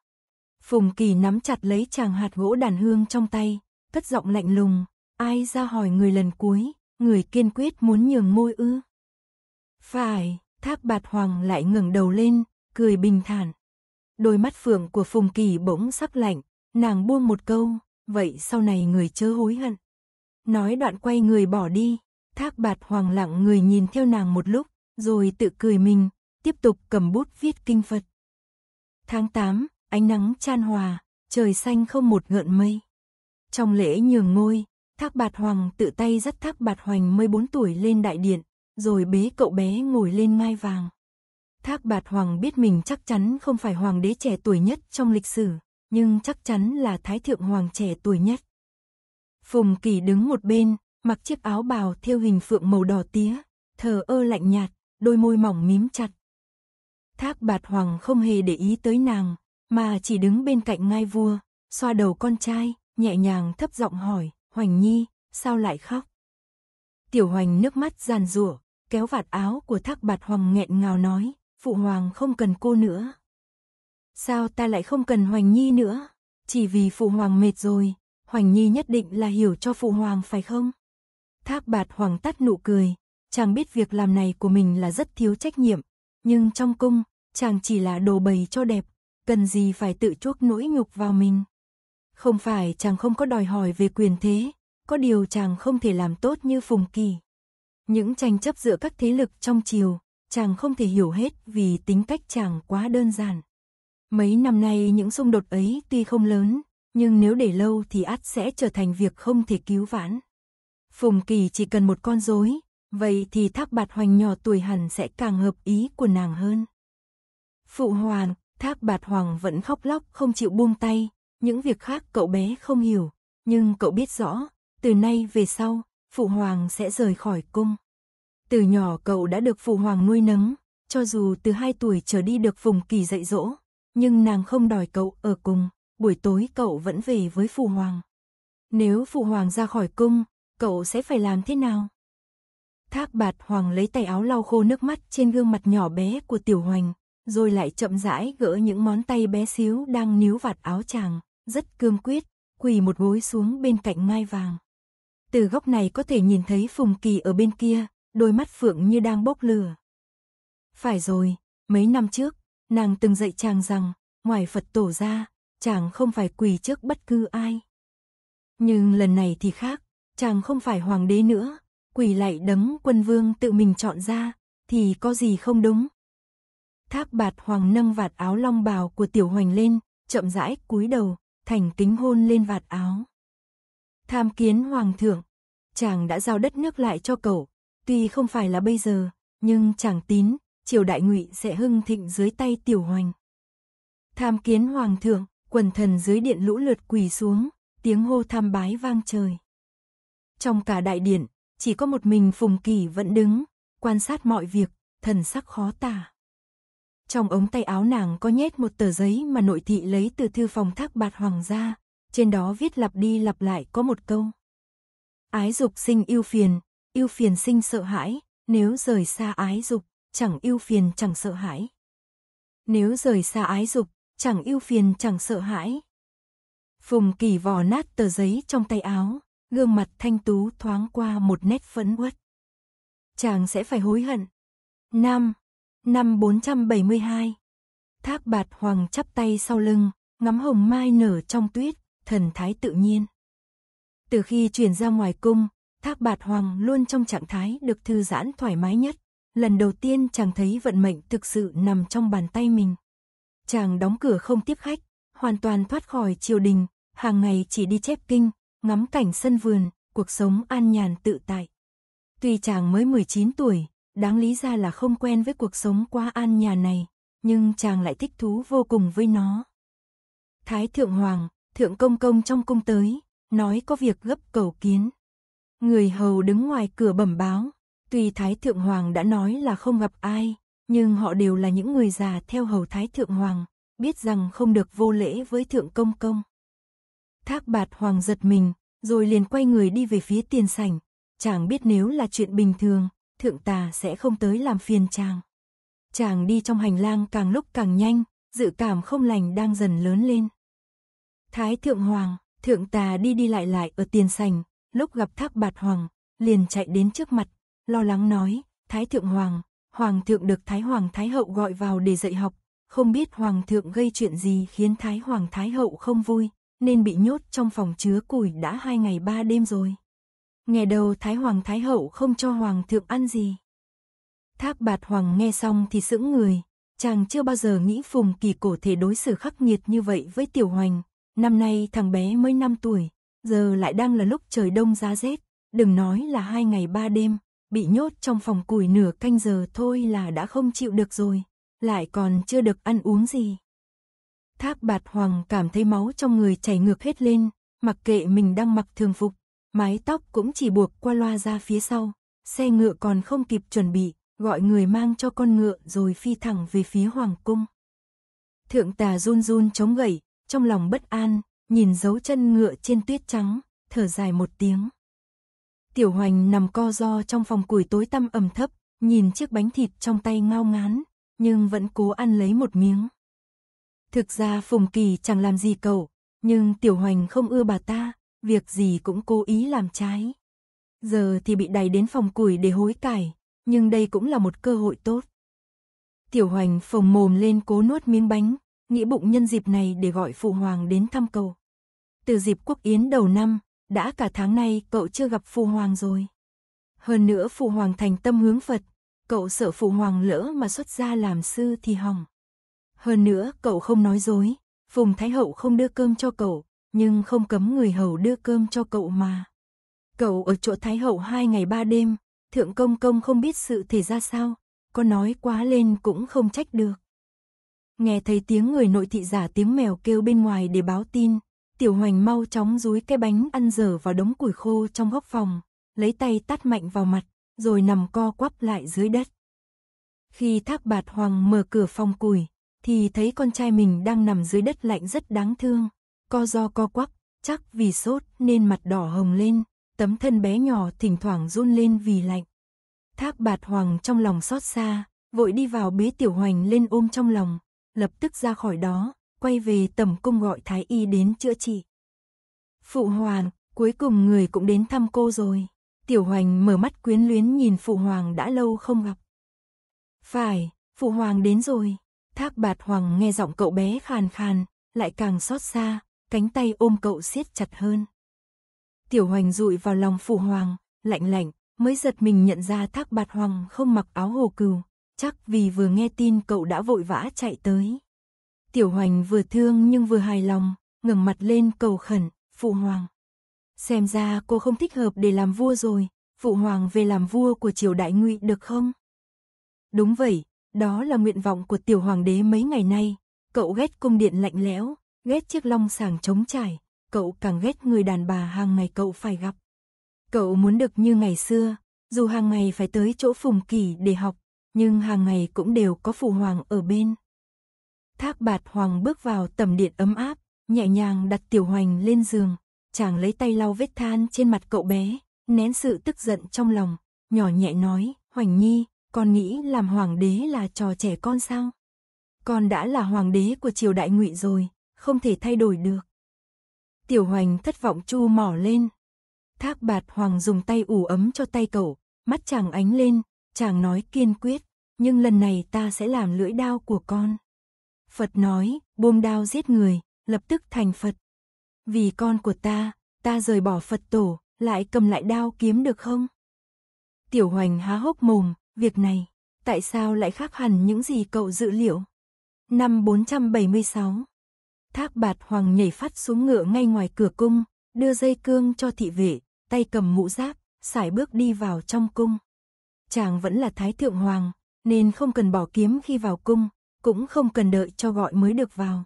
Phùng Kỳ nắm chặt lấy chàng hạt gỗ đàn hương trong tay, cất giọng lạnh lùng, Ai ra hỏi người lần cuối, người kiên quyết muốn nhường môi ư? Phải, thác bạt hoàng lại ngẩng đầu lên, cười bình thản. Đôi mắt phượng của Phùng Kỳ bỗng sắc lạnh, nàng buông một câu, vậy sau này người chớ hối hận. Nói đoạn quay người bỏ đi, thác bạt hoàng lặng người nhìn theo nàng một lúc, rồi tự cười mình, tiếp tục cầm bút viết kinh Phật. Tháng 8, ánh nắng chan hòa, trời xanh không một ngợn mây. Trong lễ nhường ngôi, Thác Bạt Hoàng tự tay dắt Thác Bạt Hoành 14 tuổi lên đại điện, rồi bế cậu bé ngồi lên ngai vàng. Thác Bạt Hoàng biết mình chắc chắn không phải hoàng đế trẻ tuổi nhất trong lịch sử, nhưng chắc chắn là thái thượng hoàng trẻ tuổi nhất. Phùng Kỳ đứng một bên, mặc chiếc áo bào theo hình phượng màu đỏ tía, thờ ơ lạnh nhạt, đôi môi mỏng mím chặt. Thác Bạt Hoàng không hề để ý tới nàng, mà chỉ đứng bên cạnh ngai vua, xoa đầu con trai, nhẹ nhàng thấp giọng hỏi, Hoành Nhi, sao lại khóc? Tiểu Hoành nước mắt giàn rủa, kéo vạt áo của Thác Bạt Hoàng nghẹn ngào nói, phụ hoàng không cần cô nữa. Sao ta lại không cần Hoành Nhi nữa? Chỉ vì phụ hoàng mệt rồi, Hoành Nhi nhất định là hiểu cho phụ hoàng phải không? Thác Bạt Hoàng tắt nụ cười, chàng biết việc làm này của mình là rất thiếu trách nhiệm, nhưng trong cung, chàng chỉ là đồ bầy cho đẹp, cần gì phải tự chuốc nỗi nhục vào mình. Không phải chàng không có đòi hỏi về quyền thế, có điều chàng không thể làm tốt như Phùng Kỳ. Những tranh chấp giữa các thế lực trong triều, chàng không thể hiểu hết vì tính cách chàng quá đơn giản. Mấy năm nay những xung đột ấy tuy không lớn, nhưng nếu để lâu thì ắt sẽ trở thành việc không thể cứu vãn. Phùng Kỳ chỉ cần một con rối, vậy thì Thác Bạt Hoành nhỏ tuổi hẳn sẽ càng hợp ý của nàng hơn. Phụ hoàng, Thác Bạt Hoàng vẫn khóc lóc không chịu buông tay, những việc khác cậu bé không hiểu, nhưng cậu biết rõ, từ nay về sau, Phụ Hoàng sẽ rời khỏi cung. Từ nhỏ cậu đã được Phụ Hoàng nuôi nấng, cho dù từ hai tuổi trở đi được vùng kỳ dạy dỗ, nhưng nàng không đòi cậu ở cùng, buổi tối cậu vẫn về với Phụ Hoàng. Nếu Phụ Hoàng ra khỏi cung, cậu sẽ phải làm thế nào? Thác bạt Hoàng lấy tay áo lau khô nước mắt trên gương mặt nhỏ bé của Tiểu Hoành, rồi lại chậm rãi gỡ những món tay bé xíu đang níu vạt áo chàng rất cương quyết, quỳ một gối xuống bên cạnh ngai vàng. Từ góc này có thể nhìn thấy Phùng Kỳ ở bên kia, đôi mắt phượng như đang bốc lửa. Phải rồi, mấy năm trước, nàng từng dạy chàng rằng, ngoài Phật tổ ra, chàng không phải quỳ trước bất cứ ai. Nhưng lần này thì khác, chàng không phải hoàng đế nữa, quỳ lại đấng quân vương tự mình chọn ra, thì có gì không đúng. Thác bạt hoàng nâng vạt áo long bào của tiểu hoành lên, chậm rãi cúi đầu, thành kính hôn lên vạt áo. Tham kiến hoàng thượng, chàng đã giao đất nước lại cho cậu, tuy không phải là bây giờ, nhưng chàng tín, triều đại ngụy sẽ hưng thịnh dưới tay tiểu hoành. Tham kiến hoàng thượng, quần thần dưới điện lũ lượt quỳ xuống, tiếng hô tham bái vang trời. Trong cả đại điện, chỉ có một mình Phùng Kỳ vẫn đứng, quan sát mọi việc, thần sắc khó tả. Trong ống tay áo nàng có nhét một tờ giấy mà nội thị lấy từ thư phòng thác bạt hoàng gia. Trên đó viết lặp đi lặp lại có một câu. Ái dục sinh yêu phiền, yêu phiền sinh sợ hãi, nếu rời xa ái dục, chẳng yêu phiền chẳng sợ hãi. Nếu rời xa ái dục, chẳng yêu phiền chẳng sợ hãi. Phùng kỳ vò nát tờ giấy trong tay áo, gương mặt thanh tú thoáng qua một nét phẫn uất. Chàng sẽ phải hối hận. Nam, Năm 472 Thác bạt hoàng chắp tay sau lưng, ngắm hồng mai nở trong tuyết, thần thái tự nhiên. Từ khi chuyển ra ngoài cung, Thác bạt hoàng luôn trong trạng thái được thư giãn thoải mái nhất. Lần đầu tiên chàng thấy vận mệnh thực sự nằm trong bàn tay mình. Chàng đóng cửa không tiếp khách, hoàn toàn thoát khỏi triều đình, hàng ngày chỉ đi chép kinh, ngắm cảnh sân vườn, cuộc sống an nhàn tự tại. Tuy chàng mới 19 tuổi, Đáng lý ra là không quen với cuộc sống quá an nhà này, nhưng chàng lại thích thú vô cùng với nó. Thái thượng hoàng, thượng công công trong cung tới, nói có việc gấp cầu kiến. Người hầu đứng ngoài cửa bẩm báo, tuy Thái thượng hoàng đã nói là không gặp ai, nhưng họ đều là những người già theo hầu Thái thượng hoàng, biết rằng không được vô lễ với thượng công công. Thác bạt hoàng giật mình, rồi liền quay người đi về phía tiền sảnh. Chẳng biết nếu là chuyện bình thường, thượng tà sẽ không tới làm phiền chàng. Chàng đi trong hành lang càng lúc càng nhanh, dự cảm không lành đang dần lớn lên. Thái thượng hoàng, thượng tà đi đi lại lại ở tiền sành, lúc gặp thác bạt hoàng, liền chạy đến trước mặt, lo lắng nói, Thái thượng hoàng, hoàng thượng được Thái hoàng Thái hậu gọi vào để dạy học, không biết hoàng thượng gây chuyện gì khiến Thái hoàng Thái hậu không vui, nên bị nhốt trong phòng chứa củi đã hai ngày ba đêm rồi. Nghe đầu Thái Hoàng Thái Hậu không cho Hoàng thượng ăn gì. Thác bạt Hoàng nghe xong thì sững người, chàng chưa bao giờ nghĩ Phùng Kỳ Cổ thể đối xử khắc nghiệt như vậy với Tiểu Hoành. Năm nay thằng bé mới 5 tuổi, giờ lại đang là lúc trời đông giá rét, đừng nói là hai ngày ba đêm, bị nhốt trong phòng củi nửa canh giờ thôi là đã không chịu được rồi, lại còn chưa được ăn uống gì. Thác bạt hoàng cảm thấy máu trong người chảy ngược hết lên, mặc kệ mình đang mặc thường phục, Mái tóc cũng chỉ buộc qua loa ra phía sau, xe ngựa còn không kịp chuẩn bị, gọi người mang cho con ngựa rồi phi thẳng về phía hoàng cung. Thượng tà run run chống gậy, trong lòng bất an, nhìn dấu chân ngựa trên tuyết trắng, thở dài một tiếng. Tiểu hoành nằm co do trong phòng củi tối tăm ẩm thấp, nhìn chiếc bánh thịt trong tay ngao ngán, nhưng vẫn cố ăn lấy một miếng. Thực ra Phùng Kỳ chẳng làm gì cậu, nhưng Tiểu Hoành không ưa bà ta, việc gì cũng cố ý làm trái. Giờ thì bị đẩy đến phòng củi để hối cải, nhưng đây cũng là một cơ hội tốt. Tiểu Hoành phồng mồm lên cố nuốt miếng bánh, nghĩ bụng nhân dịp này để gọi phụ hoàng đến thăm cậu. Từ dịp quốc yến đầu năm, đã cả tháng nay cậu chưa gặp phụ hoàng rồi. Hơn nữa phụ hoàng thành tâm hướng Phật, cậu sợ phụ hoàng lỡ mà xuất gia làm sư thì hỏng. Hơn nữa cậu không nói dối, Phùng Thái Hậu không đưa cơm cho cậu, nhưng không cấm người hầu đưa cơm cho cậu mà. Cậu ở chỗ Thái Hậu hai ngày ba đêm, thượng công công không biết sự thì ra sao, có nói quá lên cũng không trách được. Nghe thấy tiếng người nội thị giả tiếng mèo kêu bên ngoài để báo tin, tiểu hoành mau chóng dúi cái bánh ăn dở vào đống củi khô trong góc phòng, lấy tay tát mạnh vào mặt, rồi nằm co quắp lại dưới đất. Khi thác bạt hoàng mở cửa phòng củi, thì thấy con trai mình đang nằm dưới đất lạnh rất đáng thương co do co quắc chắc vì sốt nên mặt đỏ hồng lên, tấm thân bé nhỏ thỉnh thoảng run lên vì lạnh. Thác bạt hoàng trong lòng xót xa, vội đi vào bế tiểu hoành lên ôm trong lòng, lập tức ra khỏi đó, quay về tầm cung gọi thái y đến chữa trị. Phụ hoàng, cuối cùng người cũng đến thăm cô rồi. Tiểu hoành mở mắt quyến luyến nhìn phụ hoàng đã lâu không gặp. Phải, phụ hoàng đến rồi. Thác bạt hoàng nghe giọng cậu bé khàn khàn, lại càng xót xa, cánh tay ôm cậu siết chặt hơn. Tiểu hoành rụi vào lòng phụ hoàng, lạnh lạnh, mới giật mình nhận ra thác bạt hoàng không mặc áo hồ cừu, chắc vì vừa nghe tin cậu đã vội vã chạy tới. Tiểu hoành vừa thương nhưng vừa hài lòng, ngẩng mặt lên cầu khẩn, phụ hoàng. Xem ra cô không thích hợp để làm vua rồi, phụ hoàng về làm vua của triều đại ngụy được không? Đúng vậy, đó là nguyện vọng của tiểu hoàng đế mấy ngày nay, cậu ghét cung điện lạnh lẽo, ghét chiếc long sàng trống trải, cậu càng ghét người đàn bà hàng ngày cậu phải gặp. Cậu muốn được như ngày xưa, dù hàng ngày phải tới chỗ Phùng Kỳ để học, nhưng hàng ngày cũng đều có Phù Hoàng ở bên. Thác bạt Hoàng bước vào tầm điện ấm áp, nhẹ nhàng đặt Tiểu Hoành lên giường, chàng lấy tay lau vết than trên mặt cậu bé, nén sự tức giận trong lòng, nhỏ nhẹ nói, Hoành Nhi, con nghĩ làm hoàng đế là trò trẻ con sao? Con đã là hoàng đế của triều đại ngụy rồi, không thể thay đổi được. Tiểu hoành thất vọng chu mỏ lên. Thác bạt hoàng dùng tay ủ ấm cho tay cậu, mắt chàng ánh lên, chàng nói kiên quyết, nhưng lần này ta sẽ làm lưỡi đao của con. Phật nói, buông đao giết người, lập tức thành Phật. Vì con của ta, ta rời bỏ Phật tổ, lại cầm lại đao kiếm được không? Tiểu hoành há hốc mồm, việc này, tại sao lại khác hẳn những gì cậu dự liệu? Năm 476 Thác bạt hoàng nhảy phát xuống ngựa ngay ngoài cửa cung, đưa dây cương cho thị vệ, tay cầm mũ giáp, sải bước đi vào trong cung. Chàng vẫn là thái thượng hoàng, nên không cần bỏ kiếm khi vào cung, cũng không cần đợi cho gọi mới được vào.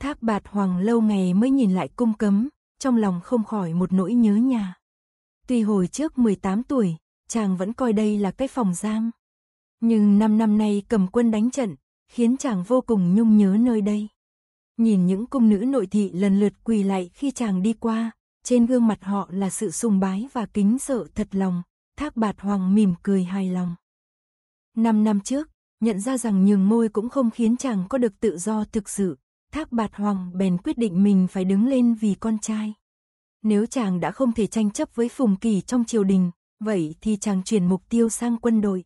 Thác bạt hoàng lâu ngày mới nhìn lại cung cấm, trong lòng không khỏi một nỗi nhớ nhà. Tuy hồi trước 18 tuổi, chàng vẫn coi đây là cái phòng giam. Nhưng năm năm nay cầm quân đánh trận, khiến chàng vô cùng nhung nhớ nơi đây. Nhìn những cung nữ nội thị lần lượt quỳ lại khi chàng đi qua, trên gương mặt họ là sự sùng bái và kính sợ thật lòng, thác bạt hoàng mỉm cười hài lòng. Năm năm trước, nhận ra rằng nhường môi cũng không khiến chàng có được tự do thực sự, thác bạt hoàng bèn quyết định mình phải đứng lên vì con trai. Nếu chàng đã không thể tranh chấp với Phùng Kỳ trong triều đình, vậy thì chàng chuyển mục tiêu sang quân đội.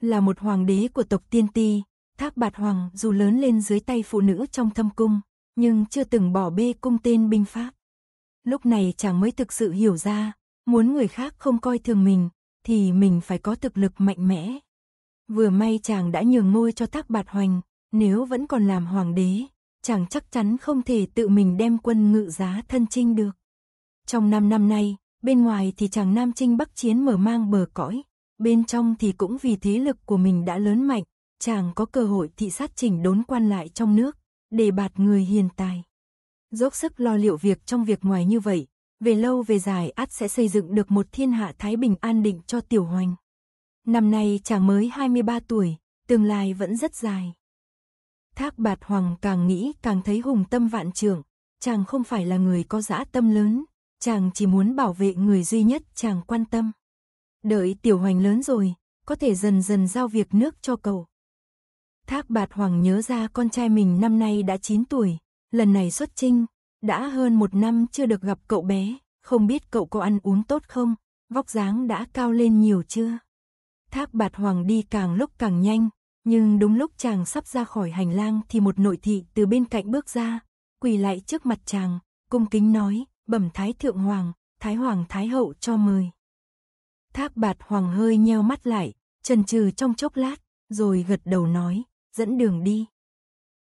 Là một hoàng đế của tộc tiên ti, Thác Bạt Hoàng dù lớn lên dưới tay phụ nữ trong thâm cung, nhưng chưa từng bỏ bê cung tên binh pháp. Lúc này chàng mới thực sự hiểu ra, muốn người khác không coi thường mình, thì mình phải có thực lực mạnh mẽ. Vừa may chàng đã nhường ngôi cho Thác Bạt Hoành, nếu vẫn còn làm hoàng đế, chàng chắc chắn không thể tự mình đem quân ngự giá thân chinh được. Trong năm năm nay, bên ngoài thì chàng Nam Trinh Bắc Chiến mở mang bờ cõi, bên trong thì cũng vì thế lực của mình đã lớn mạnh, chàng có cơ hội thị sát chỉnh đốn quan lại trong nước, để bạt người hiền tài. Dốc sức lo liệu việc trong việc ngoài như vậy, về lâu về dài ắt sẽ xây dựng được một thiên hạ thái bình an định cho tiểu hoành. Năm nay chàng mới 23 tuổi, tương lai vẫn rất dài. Thác bạt hoàng càng nghĩ càng thấy hùng tâm vạn trưởng, chàng không phải là người có dã tâm lớn, chàng chỉ muốn bảo vệ người duy nhất chàng quan tâm. Đợi tiểu hoành lớn rồi, có thể dần dần giao việc nước cho cậu, Thác bạt hoàng nhớ ra con trai mình năm nay đã 9 tuổi, lần này xuất trinh, đã hơn một năm chưa được gặp cậu bé, không biết cậu có ăn uống tốt không, vóc dáng đã cao lên nhiều chưa. Thác bạt hoàng đi càng lúc càng nhanh, nhưng đúng lúc chàng sắp ra khỏi hành lang thì một nội thị từ bên cạnh bước ra, quỳ lại trước mặt chàng, cung kính nói, bẩm thái thượng hoàng, thái hoàng thái hậu cho mời. Thác bạt hoàng hơi nheo mắt lại, trần trừ trong chốc lát, rồi gật đầu nói, dẫn đường đi.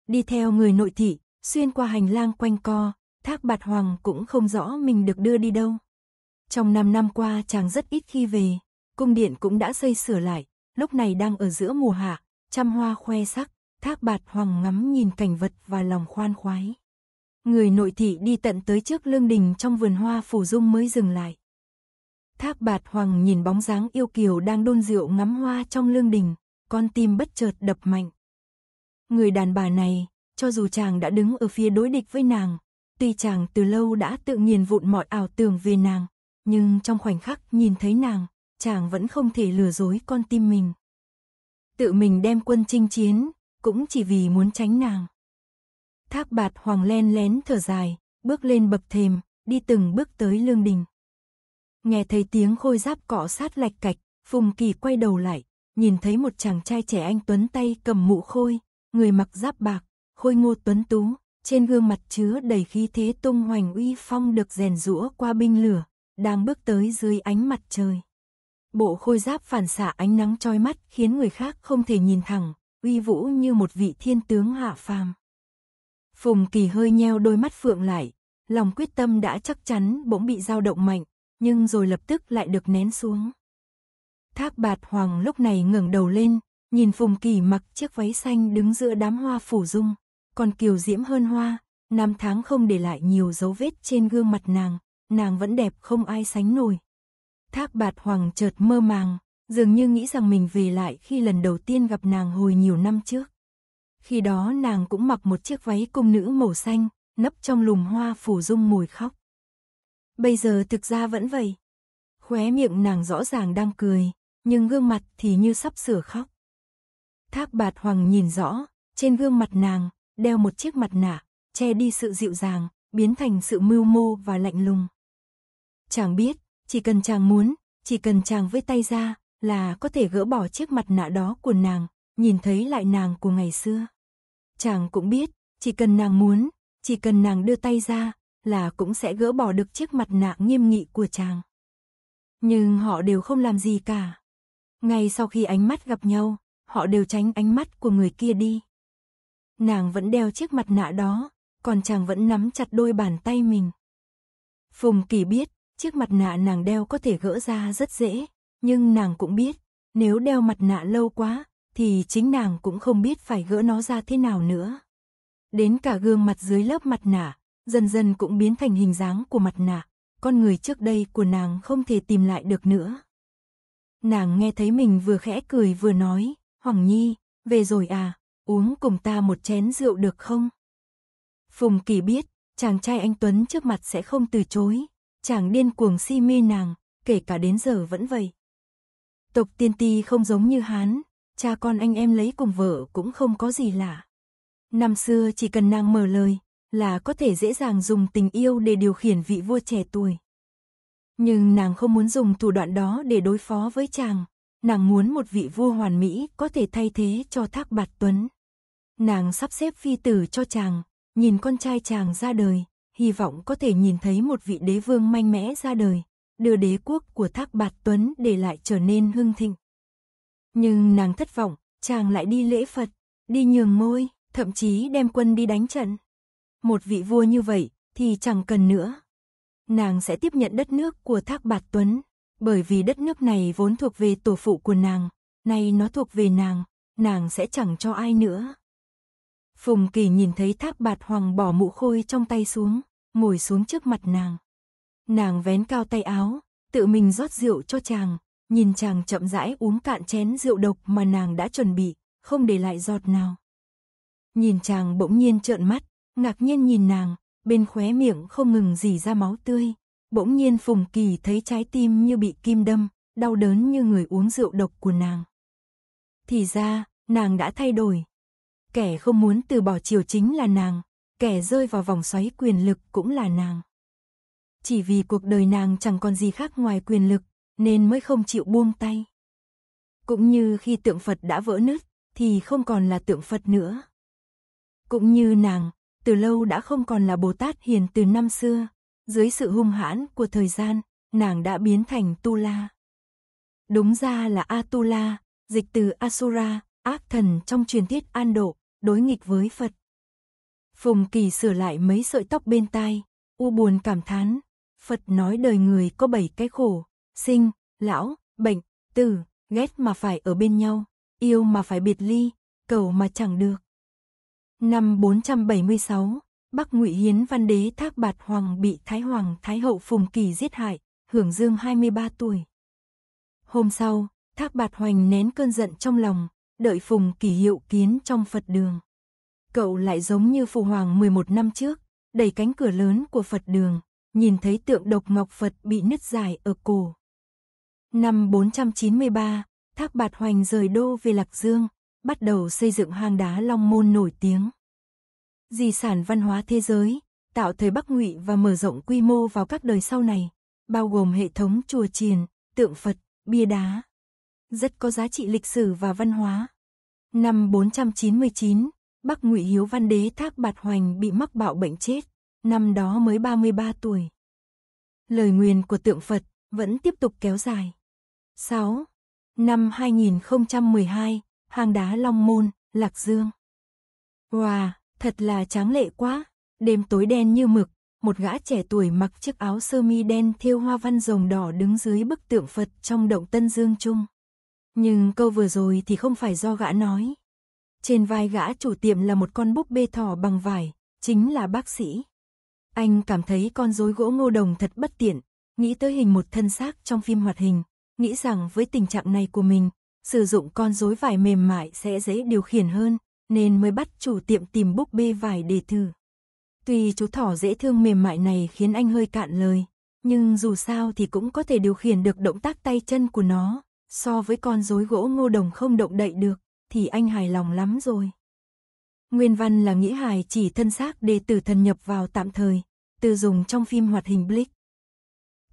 Đi theo người nội thị, xuyên qua hành lang quanh co, thác bạt hoàng cũng không rõ mình được đưa đi đâu. Trong 5 năm qua chàng rất ít khi về, cung điện cũng đã xây sửa lại, lúc này đang ở giữa mùa hạ, trăm hoa khoe sắc, thác bạt hoàng ngắm nhìn cảnh vật và lòng khoan khoái. Người nội thị đi tận tới trước lương đình trong vườn hoa phủ dung mới dừng lại. Thác bạt hoàng nhìn bóng dáng yêu kiều đang đôn rượu ngắm hoa trong lương đình, con tim bất chợt đập mạnh. Người đàn bà này, cho dù chàng đã đứng ở phía đối địch với nàng, tuy chàng từ lâu đã tự nghiền vụn mọi ảo tưởng về nàng, nhưng trong khoảnh khắc nhìn thấy nàng, chàng vẫn không thể lừa dối con tim mình. Tự mình đem quân chinh chiến, cũng chỉ vì muốn tránh nàng. Thác bạt hoàng len lén thở dài, bước lên bậc thềm, đi từng bước tới lương đình. Nghe thấy tiếng khôi giáp cọ sát lạch cạch, Phùng Kỳ quay đầu lại, nhìn thấy một chàng trai trẻ anh tuấn tay cầm mũ khôi, người mặc giáp bạc, khôi ngô tuấn tú, trên gương mặt chứa đầy khí thế tung hoành uy phong được rèn rũa qua binh lửa, đang bước tới dưới ánh mặt trời. Bộ khôi giáp phản xạ ánh nắng chói mắt khiến người khác không thể nhìn thẳng, uy vũ như một vị thiên tướng hạ phàm. Phùng Kỳ hơi nheo đôi mắt phượng lại, lòng quyết tâm đã chắc chắn bỗng bị dao động mạnh, nhưng rồi lập tức lại được nén xuống. Thác Bạt Hoàng lúc này ngẩng đầu lên, Nhìn Phùng Kỳ mặc chiếc váy xanh đứng giữa đám hoa phủ dung, còn kiều diễm hơn hoa, năm tháng không để lại nhiều dấu vết trên gương mặt nàng, nàng vẫn đẹp không ai sánh nổi. Thác bạt hoàng chợt mơ màng, dường như nghĩ rằng mình về lại khi lần đầu tiên gặp nàng hồi nhiều năm trước. Khi đó nàng cũng mặc một chiếc váy công nữ màu xanh, nấp trong lùm hoa phủ dung mùi khóc. Bây giờ thực ra vẫn vậy. Khóe miệng nàng rõ ràng đang cười, nhưng gương mặt thì như sắp sửa khóc. Thác bạt hoàng nhìn rõ, trên gương mặt nàng, đeo một chiếc mặt nạ, che đi sự dịu dàng, biến thành sự mưu mô và lạnh lùng. Chàng biết, chỉ cần chàng muốn, chỉ cần chàng với tay ra, là có thể gỡ bỏ chiếc mặt nạ đó của nàng, nhìn thấy lại nàng của ngày xưa. Chàng cũng biết, chỉ cần nàng muốn, chỉ cần nàng đưa tay ra, là cũng sẽ gỡ bỏ được chiếc mặt nạ nghiêm nghị của chàng. Nhưng họ đều không làm gì cả. Ngay sau khi ánh mắt gặp nhau, họ đều tránh ánh mắt của người kia đi. Nàng vẫn đeo chiếc mặt nạ đó, còn chàng vẫn nắm chặt đôi bàn tay mình. Phùng Kỳ biết, chiếc mặt nạ nàng đeo có thể gỡ ra rất dễ, nhưng nàng cũng biết, nếu đeo mặt nạ lâu quá, thì chính nàng cũng không biết phải gỡ nó ra thế nào nữa. Đến cả gương mặt dưới lớp mặt nạ, dần dần cũng biến thành hình dáng của mặt nạ, con người trước đây của nàng không thể tìm lại được nữa. Nàng nghe thấy mình vừa khẽ cười vừa nói, Hoàng Nhi, về rồi à, uống cùng ta một chén rượu được không? Phùng Kỳ biết, chàng trai anh Tuấn trước mặt sẽ không từ chối, chàng điên cuồng si mê nàng, kể cả đến giờ vẫn vậy. Tộc tiên ti không giống như Hán, cha con anh em lấy cùng vợ cũng không có gì lạ. Năm xưa chỉ cần nàng mở lời, là có thể dễ dàng dùng tình yêu để điều khiển vị vua trẻ tuổi. Nhưng nàng không muốn dùng thủ đoạn đó để đối phó với chàng, Nàng muốn một vị vua hoàn mỹ có thể thay thế cho Thác Bạt Tuấn. Nàng sắp xếp phi tử cho chàng, nhìn con trai chàng ra đời, hy vọng có thể nhìn thấy một vị đế vương manh mẽ ra đời, đưa đế quốc của Thác Bạt Tuấn để lại trở nên hưng thịnh. Nhưng nàng thất vọng, chàng lại đi lễ Phật, đi nhường môi, thậm chí đem quân đi đánh trận. Một vị vua như vậy thì chẳng cần nữa. Nàng sẽ tiếp nhận đất nước của Thác Bạt Tuấn bởi vì đất nước này vốn thuộc về tổ phụ của nàng, nay nó thuộc về nàng, nàng sẽ chẳng cho ai nữa. Phùng Kỳ nhìn thấy Thác Bạt Hoàng bỏ mũ khôi trong tay xuống, ngồi xuống trước mặt nàng. Nàng vén cao tay áo, tự mình rót rượu cho chàng, nhìn chàng chậm rãi uống cạn chén rượu độc mà nàng đã chuẩn bị, không để lại giọt nào. Nhìn chàng bỗng nhiên trợn mắt, ngạc nhiên nhìn nàng, bên khóe miệng không ngừng dì ra máu tươi. Bỗng nhiên Phùng Kỳ thấy trái tim như bị kim đâm, đau đớn như người uống rượu độc của nàng. Thì ra, nàng đã thay đổi. Kẻ không muốn từ bỏ chiều chính là nàng, kẻ rơi vào vòng xoáy quyền lực cũng là nàng. Chỉ vì cuộc đời nàng chẳng còn gì khác ngoài quyền lực, nên mới không chịu buông tay. Cũng như khi tượng Phật đã vỡ nứt, thì không còn là tượng Phật nữa. Cũng như nàng, từ lâu đã không còn là Bồ Tát hiền từ năm xưa, dưới sự hung hãn của thời gian, nàng đã biến thành Tu La. Đúng ra là Atula, dịch từ Asura, ác thần trong truyền thuyết An Độ, đối nghịch với Phật. Phùng Kỳ sửa lại mấy sợi tóc bên tai, u buồn cảm thán, Phật nói đời người có bảy cái khổ, sinh, lão, bệnh, tử, ghét mà phải ở bên nhau, yêu mà phải biệt ly, cầu mà chẳng được. Năm 476, Bắc Ngụy Hiến Văn Đế Thác Bạt Hoàng bị Thái Hoàng Thái Hậu Phùng Kỳ giết hại, hưởng dương 23 tuổi. Hôm sau, Thác Bạt Hoành nén cơn giận trong lòng, đợi Phùng Kỳ hiệu kiến trong Phật đường. Cậu lại giống như Phù Hoàng 11 năm trước, đẩy cánh cửa lớn của Phật đường, nhìn thấy tượng độc ngọc Phật bị nứt dài ở cổ. Năm 493, Thác Bạt Hoành rời đô về Lạc Dương, bắt đầu xây dựng hang đá Long Môn nổi tiếng di sản văn hóa thế giới, tạo thời Bắc Ngụy và mở rộng quy mô vào các đời sau này, bao gồm hệ thống chùa chiền, tượng Phật, bia đá. Rất có giá trị lịch sử và văn hóa. Năm 499, Bắc Ngụy Hiếu Văn Đế Thác Bạt Hoành bị mắc bạo bệnh chết, năm đó mới 33 tuổi. Lời nguyền của tượng Phật vẫn tiếp tục kéo dài. 6. Năm 2012, hang đá Long Môn, Lạc Dương. Hòa, wow, thật là tráng lệ quá. Đêm tối đen như mực, một gã trẻ tuổi mặc chiếc áo sơ mi đen thêu hoa văn rồng đỏ đứng dưới bức tượng Phật trong động Tân Dương Trung. Nhưng câu vừa rồi thì không phải do gã nói. Trên vai gã chủ tiệm là một con búp bê thỏ bằng vải, chính là bác sĩ. Anh cảm thấy con rối gỗ ngô đồng thật bất tiện, nghĩ tới hình một thân xác trong phim hoạt hình, nghĩ rằng với tình trạng này của mình, sử dụng con rối vải mềm mại sẽ dễ điều khiển hơn, nên mới bắt chủ tiệm tìm búp bê vải để thử. Tuy chú thỏ dễ thương mềm mại này khiến anh hơi cạn lời, nhưng dù sao thì cũng có thể điều khiển được động tác tay chân của nó, so với con rối gỗ ngô đồng không động đậy được, thì anh hài lòng lắm rồi. Nguyên văn là nghĩa hài chỉ thân xác đệ tử thần nhập vào tạm thời, từ dùng trong phim hoạt hình Blick.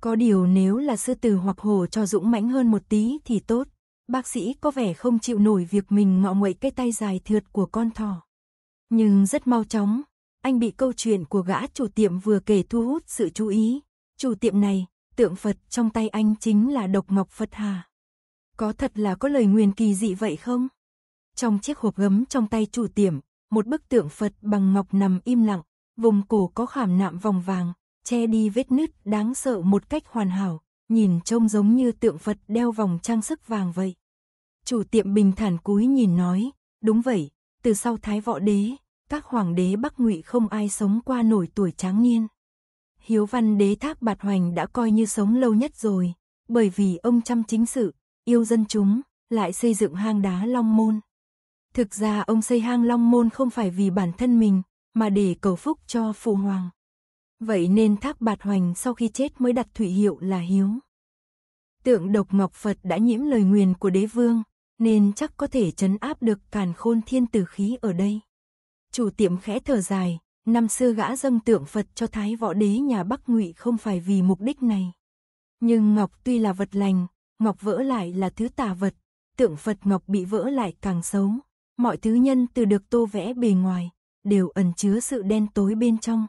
Có điều nếu là sư tử hoặc hồ cho dũng mãnh hơn một tí thì tốt, bác sĩ có vẻ không chịu nổi việc mình ngọ nguậy cái tay dài thượt của con thỏ. Nhưng rất mau chóng, anh bị câu chuyện của gã chủ tiệm vừa kể thu hút sự chú ý. Chủ tiệm này, tượng Phật trong tay anh chính là độc ngọc Phật Hà. Có thật là có lời nguyền kỳ dị vậy không? Trong chiếc hộp gấm trong tay chủ tiệm, một bức tượng Phật bằng ngọc nằm im lặng, vùng cổ có khảm nạm vòng vàng, che đi vết nứt đáng sợ một cách hoàn hảo, nhìn trông giống như tượng Phật đeo vòng trang sức vàng vậy. Chủ tiệm bình thản cúi nhìn nói, đúng vậy, từ sau Thái Võ Đế, các hoàng đế Bắc Ngụy không ai sống qua nổi tuổi tráng niên. Hiếu Văn Đế Thác Bạt Hoành đã coi như sống lâu nhất rồi, bởi vì ông chăm chính sự, yêu dân chúng, lại xây dựng hang đá Long Môn. Thực ra ông xây hang Long Môn không phải vì bản thân mình, mà để cầu phúc cho phụ hoàng. Vậy nên Thác Bạt Hoành sau khi chết mới đặt thủy hiệu là Hiếu. Tượng độc Ngọc Phật đã nhiễm lời nguyền của đế vương, nên chắc có thể chấn áp được càn khôn thiên tử khí ở đây. Chủ tiệm khẽ thở dài, năm xưa gã dâng tượng Phật cho Thái Võ Đế nhà Bắc Ngụy không phải vì mục đích này. Nhưng ngọc tuy là vật lành, ngọc vỡ lại là thứ tà vật, tượng Phật ngọc bị vỡ lại càng xấu, mọi thứ nhân từ được tô vẽ bề ngoài đều ẩn chứa sự đen tối bên trong.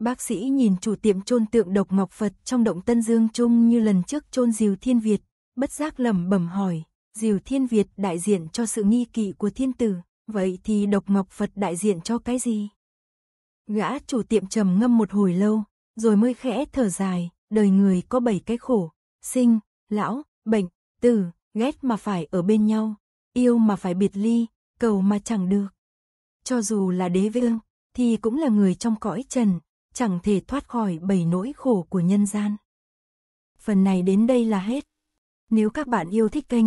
Bác sĩ nhìn chủ tiệm chôn tượng độc ngọc Phật trong động Tân Dương Trung như lần trước chôn Diều Thiên Việt, bất giác lẩm bẩm hỏi, Diều Thiên Việt đại diện cho sự nghi kỵ của thiên tử, vậy thì độc mộc Phật đại diện cho cái gì? Gã chủ tiệm trầm ngâm một hồi lâu, rồi mới khẽ thở dài, đời người có bảy cái khổ, sinh, lão, bệnh, tử, ghét mà phải ở bên nhau, yêu mà phải biệt ly, cầu mà chẳng được. Cho dù là đế vương, thì cũng là người trong cõi trần, chẳng thể thoát khỏi bảy nỗi khổ của nhân gian. Phần này đến đây là hết. Nếu các bạn yêu thích kênh,